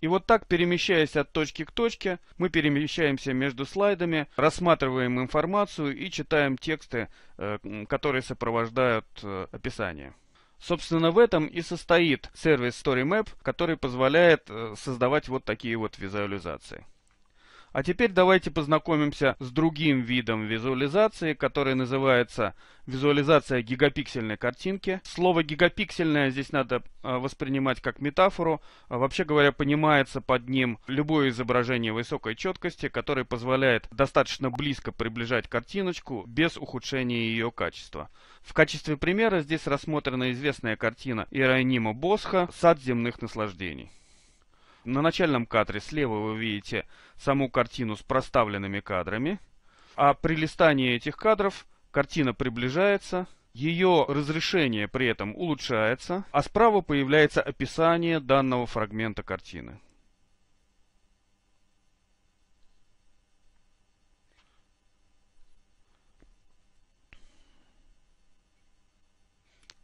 И вот так, перемещаясь от точки к точке, мы перемещаемся между слайдами, рассматриваем информацию и читаем тексты, э, которые сопровождают э, описание. Собственно, в этом и состоит сервис StoryMap, который позволяет э, создавать вот такие вот визуализации. А теперь давайте познакомимся с другим видом визуализации, который называется визуализация гигапиксельной картинки. Слово гигапиксельное здесь надо а, воспринимать как метафору. А, вообще говоря, понимается под ним любое изображение высокой четкости, которое позволяет достаточно близко приближать картиночку без ухудшения ее качества. В качестве примера здесь рассмотрена известная картина Иеронима Босха «Сад земных наслаждений» на начальном кадре слева вы видите саму картину с проставленными кадрами, а при листании этих кадров картина приближается, ее разрешение при этом улучшается, а справа появляется описание данного фрагмента картины.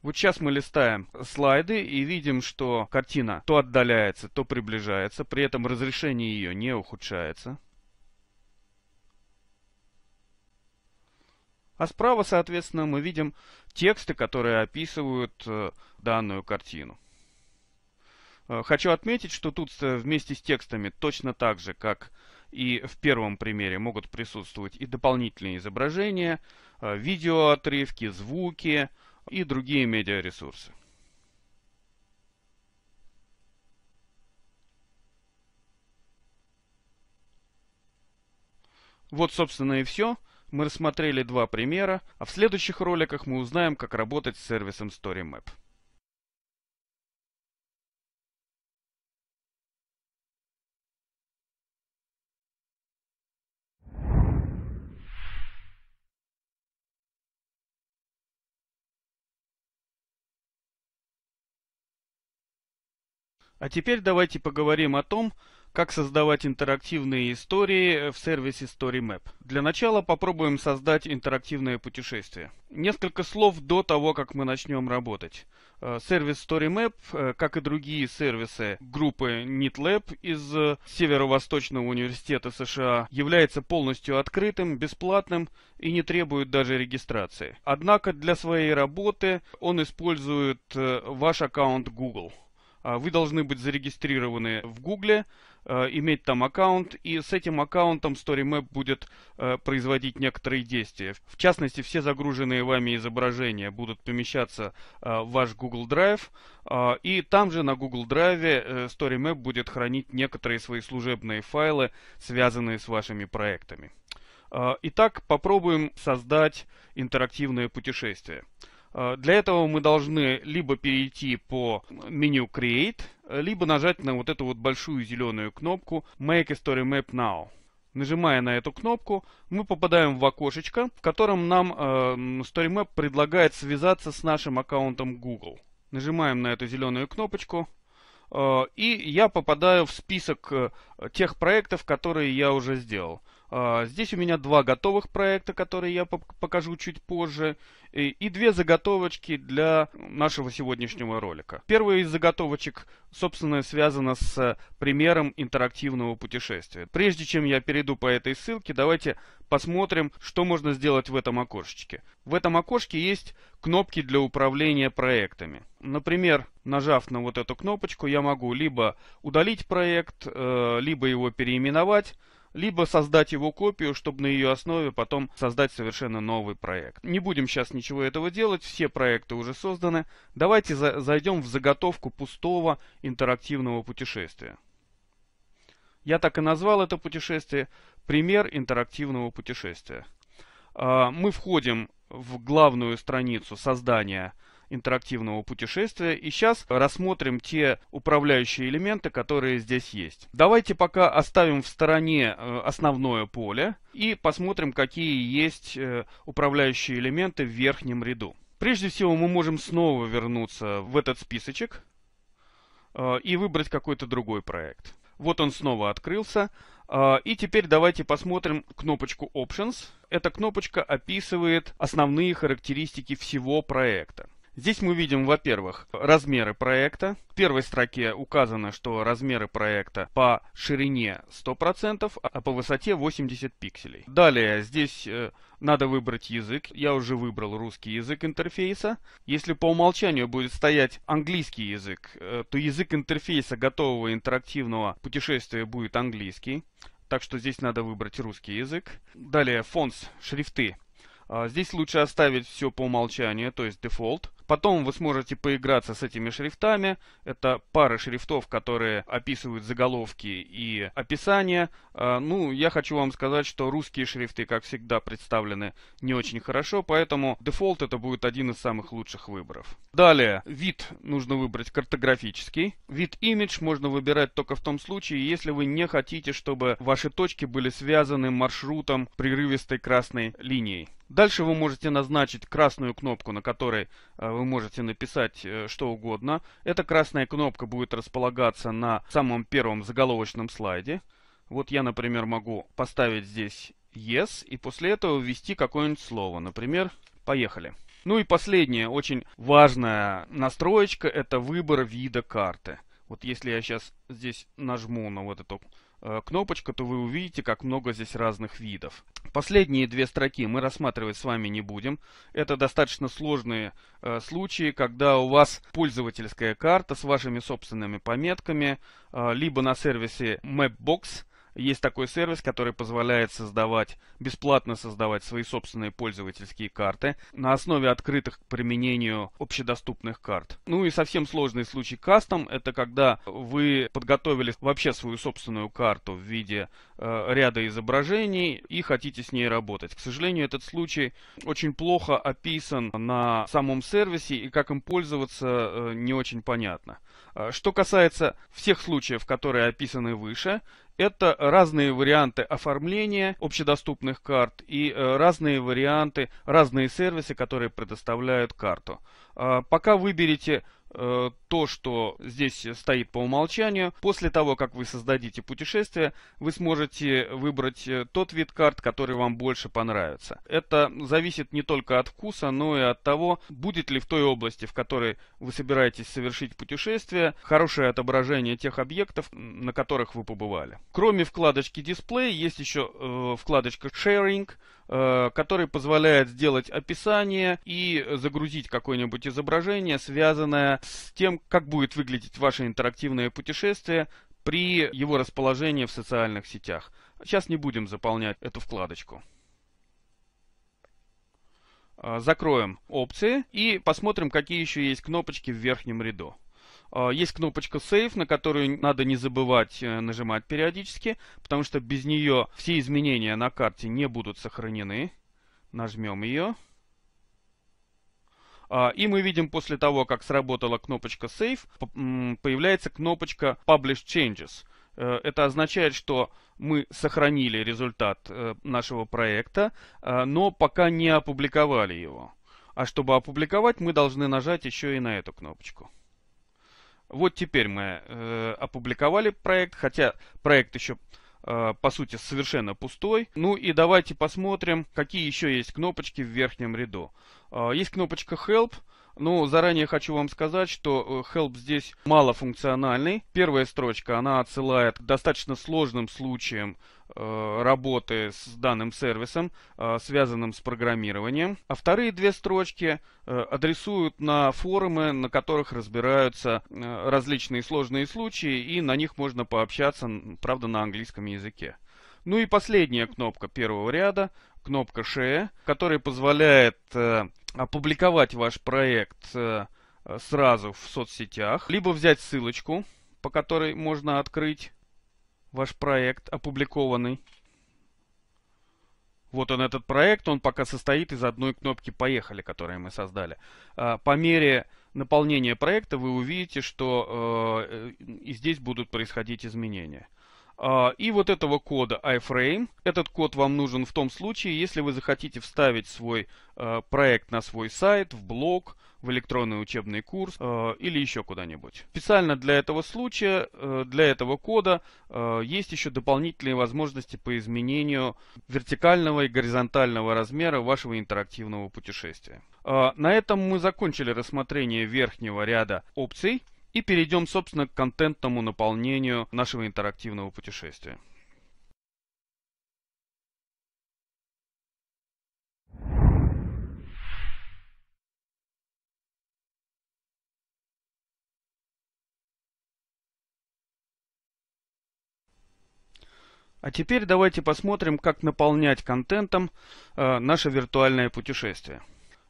Вот сейчас мы листаем слайды и видим, что картина то отдаляется, то приближается, при этом разрешение ее не ухудшается. А справа, соответственно, мы видим тексты, которые описывают э, данную картину. Э, хочу отметить, что тут э, вместе с текстами точно так же, как и в первом примере, могут присутствовать и дополнительные изображения, видеоотрывки, звуки, и другие медиаресурсы. Вот, собственно, и все. Мы рассмотрели два примера, а в следующих роликах мы узнаем, как работать с сервисом StoryMap. А теперь давайте поговорим о том, как создавать интерактивные истории в сервисе StoryMap. Для начала попробуем создать интерактивное путешествие. Несколько слов до того, как мы начнем работать. Э, сервис StoryMap, э, как и другие сервисы группы NITLAB из э, Северо-Восточного университета США, является полностью открытым, бесплатным и не требует даже регистрации. Однако для своей работы он использует ваш аккаунт Google. А, вы должны быть зарегистрированы в Гугле, а, иметь там аккаунт, и с этим аккаунтом StoryMap будет а, производить некоторые действия. В частности, все загруженные вами изображения будут помещаться в ваш Google Drive, и там же на Google Drive э, StoryMap будет хранить некоторые свои служебные файлы, связанные с вашими проектами. Итак, попробуем создать интерактивное путешествие. Э, для этого мы должны либо перейти по меню Create, э, либо нажать на вот эту вот большую зеленую кнопку Make a Story Map Now. Нажимая на эту кнопку, мы попадаем в окошечко, в котором нам э, StoryMap предлагает связаться с нашим аккаунтом Google. Нажимаем на эту зеленую кнопочку, э, и я попадаю в список э, тех проектов, которые я уже сделал. А, здесь у меня два готовых проекта, которые я покажу чуть позже, и две заготовочки для нашего сегодняшнего ролика. Первая из заготовочек, собственно, связана с э, примером интерактивного путешествия. Прежде чем я перейду по этой ссылке, давайте посмотрим, что можно сделать в этом окошечке. В этом окошке есть кнопки для управления проектами. Например, нажав на вот эту кнопочку, я могу либо удалить проект, э, либо его переименовать, либо создать его копию, чтобы на ее основе потом создать совершенно новый проект. Не будем сейчас ничего этого делать, все проекты уже созданы. Давайте за зайдем в заготовку пустого интерактивного путешествия. Я так и назвал это путешествие «Пример интерактивного путешествия». А, мы входим в главную страницу создания интерактивного путешествия. И сейчас рассмотрим те управляющие элементы, которые здесь есть. Давайте пока оставим в стороне э, основное поле и посмотрим, какие есть э, управляющие элементы в верхнем ряду. Прежде всего мы можем снова вернуться в этот списочек э, и выбрать какой-то другой проект. Вот он снова открылся. И теперь давайте посмотрим кнопочку Options. Эта кнопочка описывает основные характеристики всего проекта. Здесь мы видим, во-первых, размеры проекта. В первой строке указано, что размеры проекта по ширине 100%, а по высоте 80 пикселей. Далее здесь э, надо выбрать язык. Я уже выбрал русский язык интерфейса. Если по умолчанию будет стоять английский язык, э, то язык интерфейса готового интерактивного путешествия будет английский. Так что здесь надо выбрать русский язык. Далее фонс, шрифты. А, здесь лучше оставить все по умолчанию, то есть дефолт. Потом вы сможете поиграться с этими шрифтами. Это пары шрифтов, которые описывают заголовки и описание. А, ну, я хочу вам сказать, что русские шрифты, как всегда, представлены не очень хорошо, поэтому дефолт это будет один из самых лучших выборов. Далее, вид нужно выбрать картографический. Вид image можно выбирать только в том случае, если вы не хотите, чтобы ваши точки были связаны маршрутом прерывистой красной линией. Дальше вы можете назначить красную кнопку, на которой э, вы можете написать э, что угодно. Эта красная кнопка будет располагаться на самом первом заголовочном слайде. Вот я, например, могу поставить здесь yes и после этого ввести какое-нибудь слово. Например, поехали. Ну и последняя очень важная настроечка – это выбор вида карты. Вот если я сейчас здесь нажму на вот эту Э, кнопочка, то вы увидите, как много здесь разных видов. Последние две строки мы рассматривать с вами не будем. Это достаточно сложные э, случаи, когда у вас пользовательская карта с вашими собственными пометками, э, либо на сервисе Mapbox, есть такой сервис, который позволяет создавать, бесплатно создавать свои собственные пользовательские карты на основе открытых к применению общедоступных карт. Ну и совсем сложный случай кастом, это когда вы подготовили вообще свою собственную карту в виде Э, ряда изображений и хотите с ней работать. К сожалению, этот случай очень плохо описан на самом сервисе и как им пользоваться э, не очень понятно. Э, что касается всех случаев, которые описаны выше, это разные варианты оформления общедоступных карт и разные варианты, разные сервисы, которые предоставляют карту. Пока выберете Э, то, что здесь стоит по умолчанию. После того, как вы создадите путешествие, вы сможете выбрать э, тот вид карт, который вам больше понравится. Это зависит не только от вкуса, но и от того, будет ли в той области, в которой вы собираетесь совершить путешествие, хорошее отображение тех объектов, на которых вы побывали. Кроме вкладочки «Дисплей» есть еще э, вкладочка «Sharing», Э, который позволяет сделать описание и загрузить какое-нибудь изображение, связанное с тем, как будет выглядеть ваше интерактивное путешествие при его расположении в социальных сетях. Сейчас не будем заполнять эту вкладочку. Э, закроем опции и посмотрим, какие еще есть кнопочки в верхнем ряду. А, есть кнопочка Save, на которую надо не забывать э, нажимать периодически, потому что без нее все изменения на карте не будут сохранены. Нажмем ее. А, и мы видим после того, как сработала кнопочка Save, появляется кнопочка Publish Changes. Э, это означает, что мы сохранили результат э, нашего проекта, но пока не опубликовали его. А чтобы опубликовать, мы должны нажать еще и на эту кнопочку. Вот теперь мы э, опубликовали проект, хотя проект еще э, по сути совершенно пустой. Ну и давайте посмотрим, какие еще есть кнопочки в верхнем ряду. Э, есть кнопочка Help, ну, заранее хочу вам сказать, что э, help здесь малофункциональный. Первая строчка, она отсылает к достаточно сложным случаям э, работы с данным сервисом, э, связанным с программированием. А вторые две строчки адресуют на форумы, на которых разбираются различные сложные случаи, и на них можно пообщаться, правда, на английском языке. Ну и последняя кнопка первого ряда, кнопка Share, которая позволяет опубликовать ваш проект э, э, сразу в соцсетях, либо взять ссылочку, по которой можно открыть ваш проект опубликованный. Вот он этот проект, он пока состоит из одной кнопки «Поехали», которую мы создали. А, по мере наполнения проекта вы увидите, что э, и здесь будут происходить изменения. А, и вот этого кода iframe, этот код вам нужен в том случае, если вы захотите вставить свой а, проект на свой сайт, в блог, в электронный учебный курс а, или еще куда-нибудь. Специально для этого случая, э, для этого кода э, есть еще дополнительные возможности по изменению вертикального и горизонтального размера вашего интерактивного путешествия. На этом мы закончили рассмотрение верхнего ряда опций. И перейдем, собственно, к контентному наполнению нашего интерактивного путешествия. А теперь давайте посмотрим, как наполнять контентом э, наше виртуальное путешествие.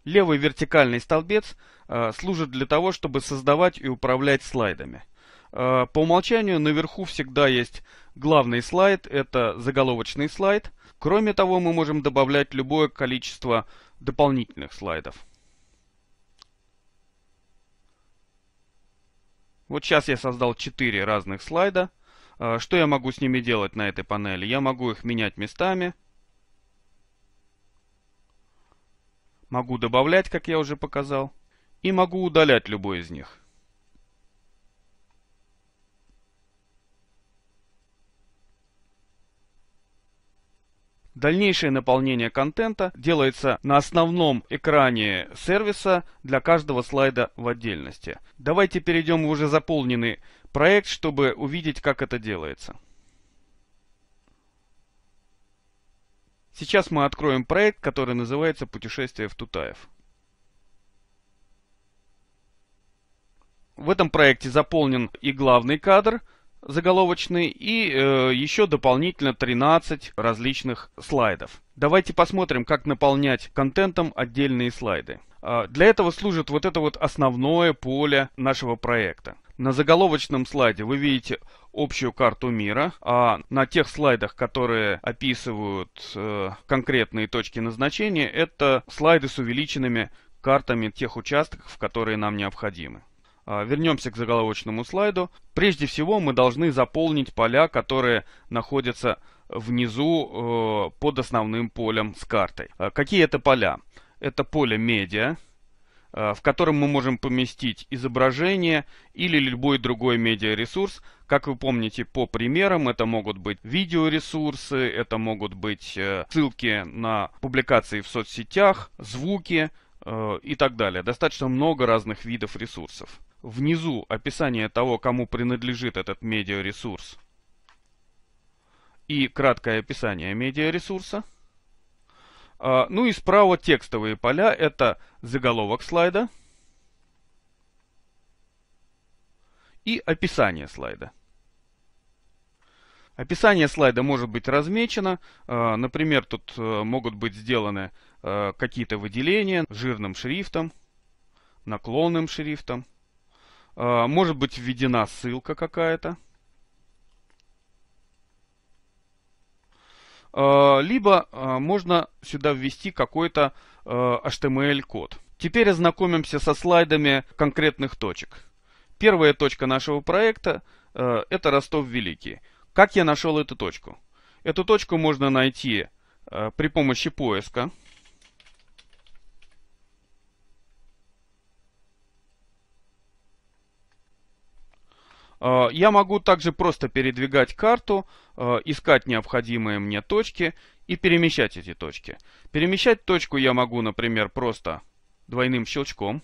Левый вертикальный столбец э, служит для того, чтобы создавать и управлять слайдами. Э, по умолчанию наверху всегда есть главный слайд, это заголовочный слайд. Кроме того, мы можем добавлять любое количество дополнительных слайдов. Вот сейчас я создал 4 разных слайда. Э, что я могу с ними делать на этой панели? Я могу их менять местами. Могу добавлять, как я уже показал, и могу удалять любой из них. Дальнейшее наполнение контента делается на основном экране сервиса для каждого слайда в отдельности. Давайте перейдем в уже заполненный проект, чтобы увидеть, как это делается. Сейчас мы откроем проект, который называется «Путешествие в Тутаев». В этом проекте заполнен и главный кадр заголовочный, и э, еще дополнительно 13 различных слайдов. Давайте посмотрим, как наполнять контентом отдельные слайды. Э, для этого служит вот это вот основное поле нашего проекта. На заголовочном слайде вы видите общую карту мира, а на тех слайдах, которые описывают э, конкретные точки назначения, это слайды с увеличенными картами тех участков, которые нам необходимы. А, вернемся к заголовочному слайду. Прежде всего мы должны заполнить поля, которые находятся внизу э, под основным полем с картой. А, какие это поля? Это поле медиа, Э, в котором мы можем поместить изображение или любой другой медиаресурс. Как вы помните по примерам, это могут быть видеоресурсы, это могут быть э, ссылки на публикации в соцсетях, звуки э, и так далее. Достаточно много разных видов ресурсов. Внизу описание того, кому принадлежит этот медиаресурс и краткое описание медиаресурса. А, ну и справа текстовые поля. Это заголовок слайда и описание слайда. Описание слайда может быть размечено. А, например, тут э, могут быть сделаны э, какие-то выделения жирным шрифтом, наклонным шрифтом. А, может быть введена ссылка какая-то. Э, либо э, можно сюда ввести какой-то э, HTML-код. Теперь ознакомимся со слайдами конкретных точек. Первая точка нашего проекта – это Ростов-Великий. Как я нашел эту точку? Эту точку можно найти при помощи поиска. Э, я могу также просто передвигать карту, э, искать необходимые мне точки и перемещать эти точки. Перемещать точку я могу, например, просто двойным щелчком,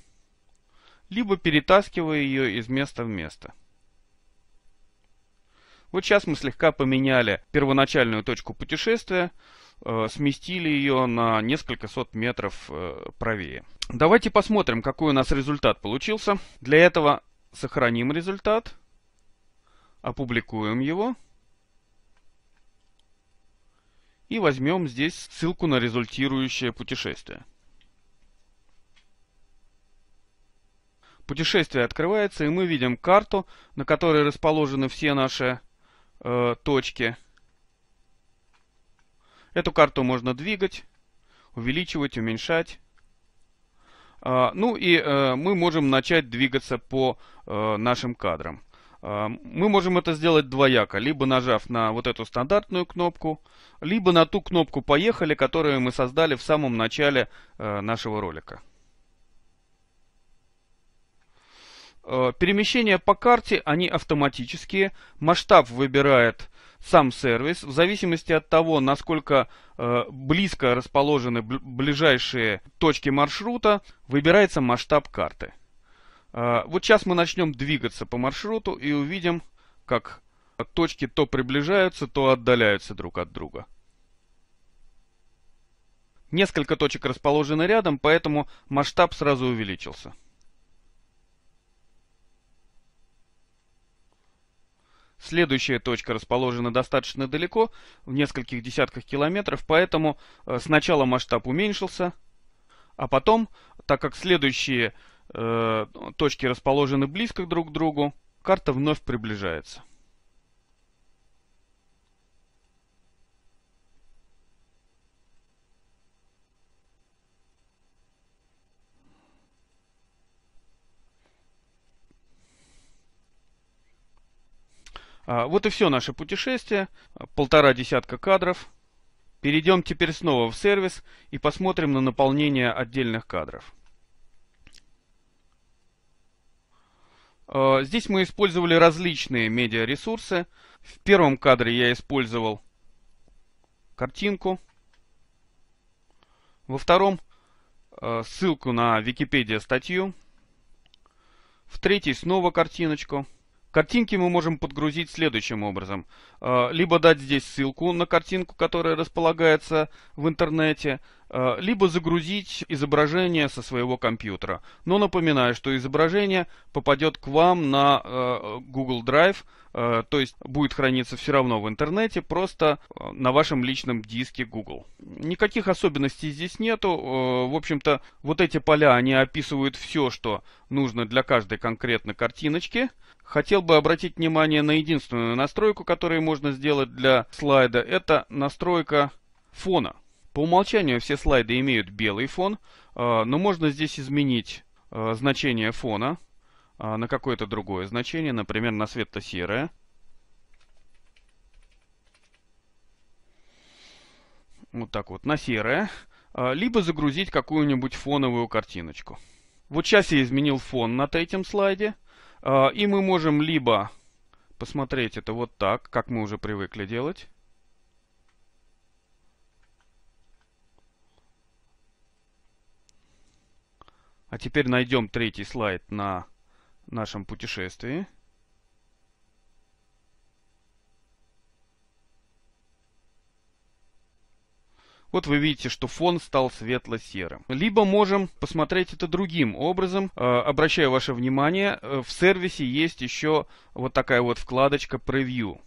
либо перетаскивая ее из места в место. Вот сейчас мы слегка поменяли первоначальную точку путешествия, э, сместили ее на несколько сот метров правее. Давайте посмотрим, какой у нас результат получился. Для этого сохраним результат – опубликуем его. И возьмем здесь ссылку на результирующее путешествие. Путешествие открывается, и мы видим карту, на которой расположены все наши э, точки. Эту карту можно двигать, увеличивать, уменьшать. А, ну и э, мы можем начать двигаться по э, нашим кадрам. Мы можем это сделать двояко, либо нажав на вот эту стандартную кнопку, либо на ту кнопку «Поехали», которую мы создали в самом начале э, нашего ролика. Э, перемещения по карте, они автоматические. Масштаб выбирает сам сервис. В зависимости от того, насколько э, близко расположены ближайшие точки маршрута, выбирается масштаб карты. А, вот сейчас мы начнем двигаться по маршруту и увидим, как точки то приближаются, то отдаляются друг от друга. Несколько точек расположены рядом, поэтому масштаб сразу увеличился. Следующая точка расположена достаточно далеко, в нескольких десятках километров, поэтому э, сначала масштаб уменьшился, а потом, так как следующие Э, точки расположены близко друг к другу, карта вновь приближается. А, вот и все наше путешествие. Полтора десятка кадров. Перейдем теперь снова в сервис и посмотрим на наполнение отдельных кадров. Э, здесь мы использовали различные медиаресурсы. В первом кадре я использовал картинку. Во втором э, ссылку на Википедия статью. В третьей снова картиночку. Картинки мы можем подгрузить следующим образом. Э, либо дать здесь ссылку на картинку, которая располагается в интернете, Э, либо загрузить изображение со своего компьютера. Но напоминаю, что изображение попадет к вам на э, Google Drive, э, то есть будет храниться все равно в интернете, просто на вашем личном диске Google. Никаких особенностей здесь нету. в общем-то, вот эти поля, они описывают все, что нужно для каждой конкретной картиночки. Хотел бы обратить внимание на единственную настройку, которую можно сделать для слайда. Это настройка фона. По умолчанию все слайды имеют белый фон, э, но можно здесь изменить э, значение фона э, на какое-то другое значение, например, на светло-серое. Вот так вот, на серое. Либо загрузить какую-нибудь фоновую картиночку. Вот сейчас я изменил фон на третьем слайде. И мы можем либо посмотреть это вот так, как мы уже привыкли делать. А теперь найдем третий слайд на нашем путешествии. Вот вы видите, что фон стал светло-серым. Либо можем посмотреть это другим образом. Э, обращаю ваше внимание, э, в сервисе есть еще вот такая вот вкладочка «Превью».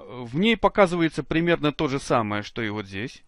Э, в ней показывается примерно то же самое, что и вот здесь.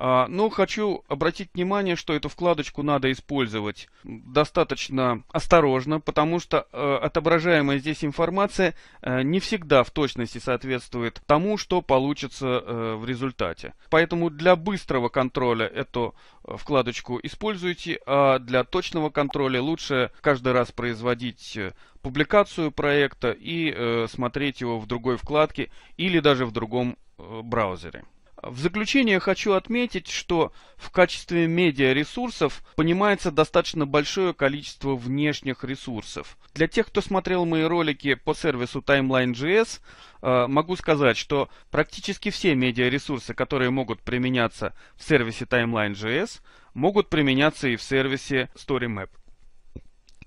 А, но хочу обратить внимание, что эту вкладочку надо использовать достаточно осторожно, потому что э, отображаемая здесь информация э, не всегда в точности соответствует тому, что получится э, в результате. Поэтому для быстрого контроля эту вкладочку используйте, а для точного контроля лучше каждый раз производить публикацию проекта и смотреть его в другой вкладке или даже в другом браузере. В заключение хочу отметить, что в качестве медиаресурсов понимается достаточно большое количество внешних ресурсов. Для тех, кто смотрел мои ролики по сервису Timeline.js, э, могу сказать, что практически все медиаресурсы, которые могут применяться в сервисе Timeline.js, могут применяться и в сервисе StoryMap.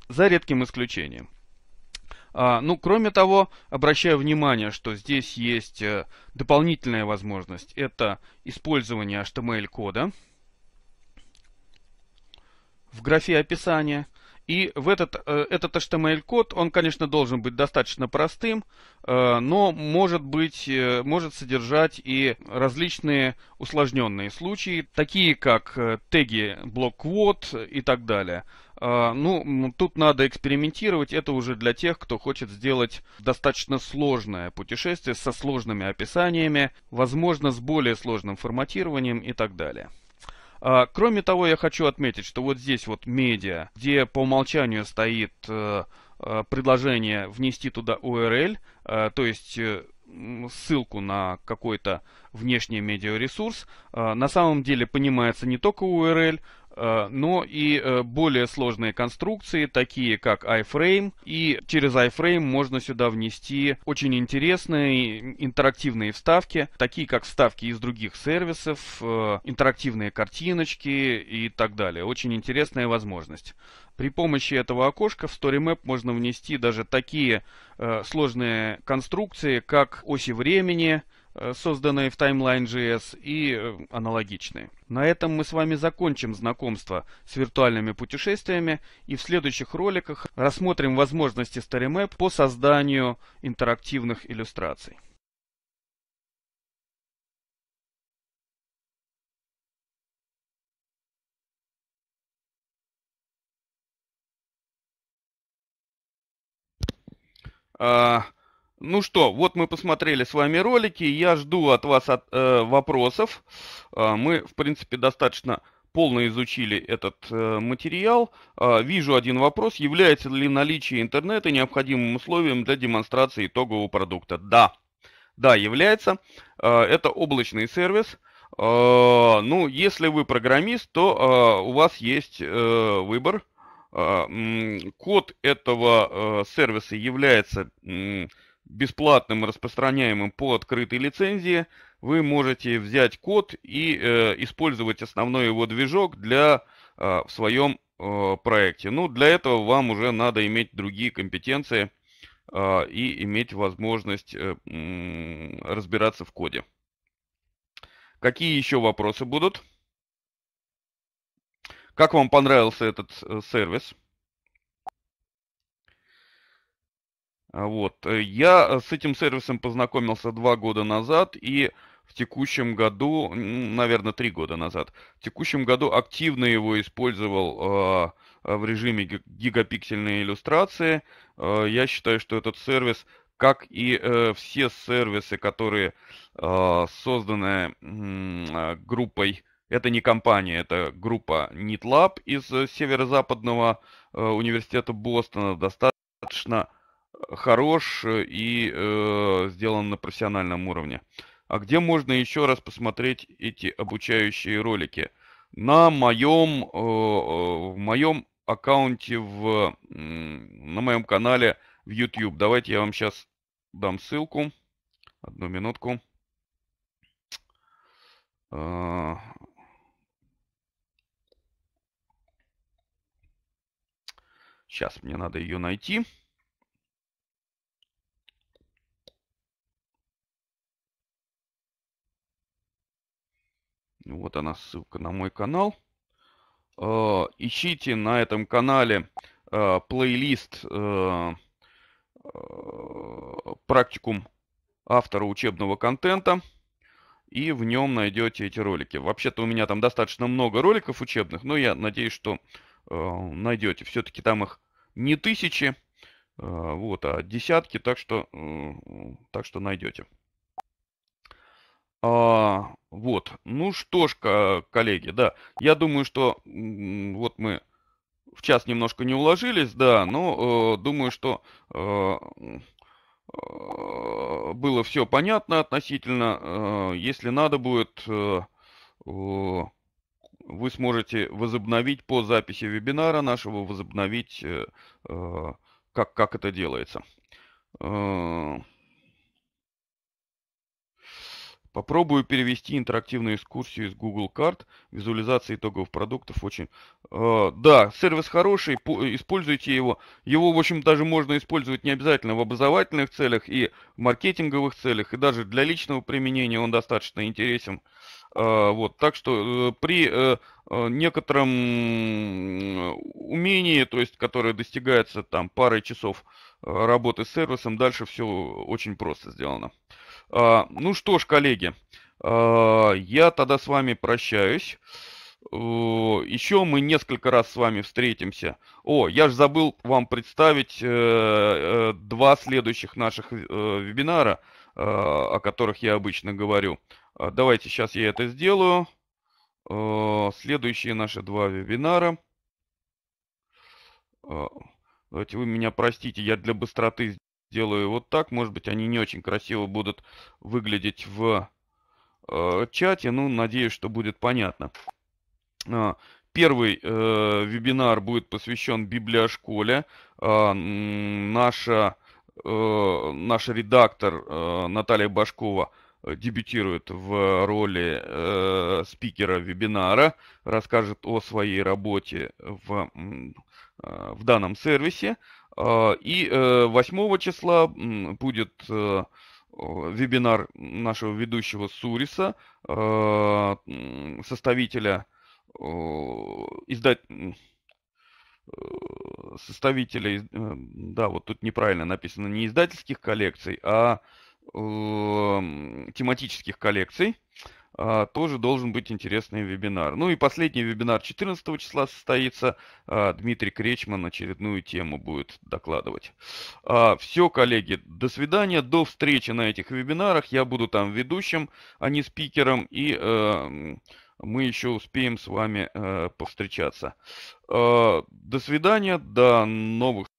За редким исключением. А, ну, кроме того, обращаю внимание, что здесь есть э, дополнительная возможность. Это использование HTML-кода в графе описания. И в этот, э, этот HTML-код, он, конечно, должен быть достаточно простым, э, но может, быть, может содержать и различные усложненные случаи, такие как теги блок-квот и так далее. А, ну, тут надо экспериментировать, это уже для тех, кто хочет сделать достаточно сложное путешествие со сложными описаниями, возможно, с более сложным форматированием и так далее. А, кроме того, я хочу отметить, что вот здесь вот медиа, где по умолчанию стоит э, э, предложение внести туда URL, э, то есть ссылку на какой-то внешний медиаресурс, на самом деле понимается не только URL, Э, но и э, более сложные конструкции, такие как iFrame. И через iFrame можно сюда внести очень интересные интерактивные вставки, такие как вставки из других сервисов, э, интерактивные картиночки и так далее. Очень интересная возможность. При помощи этого окошка в StoryMap можно внести даже такие сложные конструкции, как оси времени, Э, созданные в Timeline.js и э, аналогичные. На этом мы с вами закончим знакомство с виртуальными путешествиями и в следующих роликах рассмотрим возможности StoryMap по созданию интерактивных иллюстраций. Uh... Ну что, вот мы посмотрели с вами ролики. Я жду от вас от, э, вопросов. Э, мы, в принципе, достаточно полно изучили этот э, материал. Э, вижу один вопрос. Является ли наличие интернета необходимым условием для демонстрации итогового продукта? Да. Да, является. Э, это облачный сервис. Э, ну, если вы программист, то э, у вас есть э, выбор. Код этого сервиса является бесплатным, распространяемым по открытой лицензии, вы можете взять код и э, использовать основной его движок для, э, в своем э, проекте. Но ну, для этого вам уже надо иметь другие компетенции э, и иметь возможность э, разбираться в коде. Какие еще вопросы будут? Как вам понравился этот э, сервис? А, вот. Э, я э, с этим сервисом познакомился два года назад и в текущем году, наверное, три года назад, в текущем году активно его использовал а, а, в режиме гигапиксельной иллюстрации. Я считаю, что этот сервис, как и э, все сервисы, которые созданы группой, это не компания, это группа NITLAB из северо-западного университета Бостона, достаточно хорош э, и э, сделан на профессиональном уровне. А где можно еще раз посмотреть эти обучающие ролики? На моем, э, э, в моем аккаунте, в, на моем канале в YouTube. Давайте я вам сейчас дам ссылку. Одну минутку. сейчас а. мне надо ее найти. Вот она ссылка на мой канал. А, ищите на этом канале а, плейлист а, практикум автора учебного контента. И в нем найдете эти ролики. Вообще-то у меня там достаточно много роликов учебных, но я надеюсь, что найдете. Все-таки там их не тысячи, вот, а десятки, так что, так что найдете. Вот. Ну что ж, коллеги, да, я думаю, что вот мы в час немножко не уложились, да, но э, думаю, что э, э, было все понятно относительно. Э, если надо будет, э, э, вы сможете возобновить по записи вебинара нашего, возобновить, э, э, как, как это делается. Э, Попробую перевести интерактивную экскурсию из Google карт, Визуализация итогов продуктов очень... Э, да, сервис хороший, используйте его. Его, в общем, даже можно использовать не обязательно в образовательных целях и в маркетинговых целях, и даже для личного применения он достаточно интересен. Э, вот, так что э, при э, э некотором э, умении, то есть, которое достигается там парой часов э, работы с сервисом, дальше все очень просто сделано. А, ну что ж, коллеги, а, я тогда с вами прощаюсь. Еще мы несколько раз с вами встретимся. О, я же забыл вам представить э, э, два следующих наших э, вебинара, а, о которых я обычно говорю. Давайте сейчас я это сделаю. Следующие наши два вебинара. Давайте вы меня простите, я для быстроты... Делаю вот так. Может быть, они не очень красиво будут выглядеть в э, чате. Ну, надеюсь, что будет понятно. А, первый э, вебинар будет посвящен библиошколе. Э, наша, э, наш редактор э, Наталья Башкова э, дебютирует в роли э, спикера вебинара, расскажет о своей работе в, э, в данном сервисе. А, и 8 э, числа будет э, вебинар нашего ведущего Суриса, а, составителя издать э, составителя, да, вот тут неправильно написано, не издательских коллекций, а тематических коллекций. А, тоже должен быть интересный вебинар. Ну и последний вебинар 14 числа состоится. А, Дмитрий Кречман очередную тему будет докладывать. А, Все, коллеги, до свидания, до встречи на этих вебинарах. Я буду там ведущим, а не спикером. И мы еще успеем с вами повстречаться. До свидания, до новых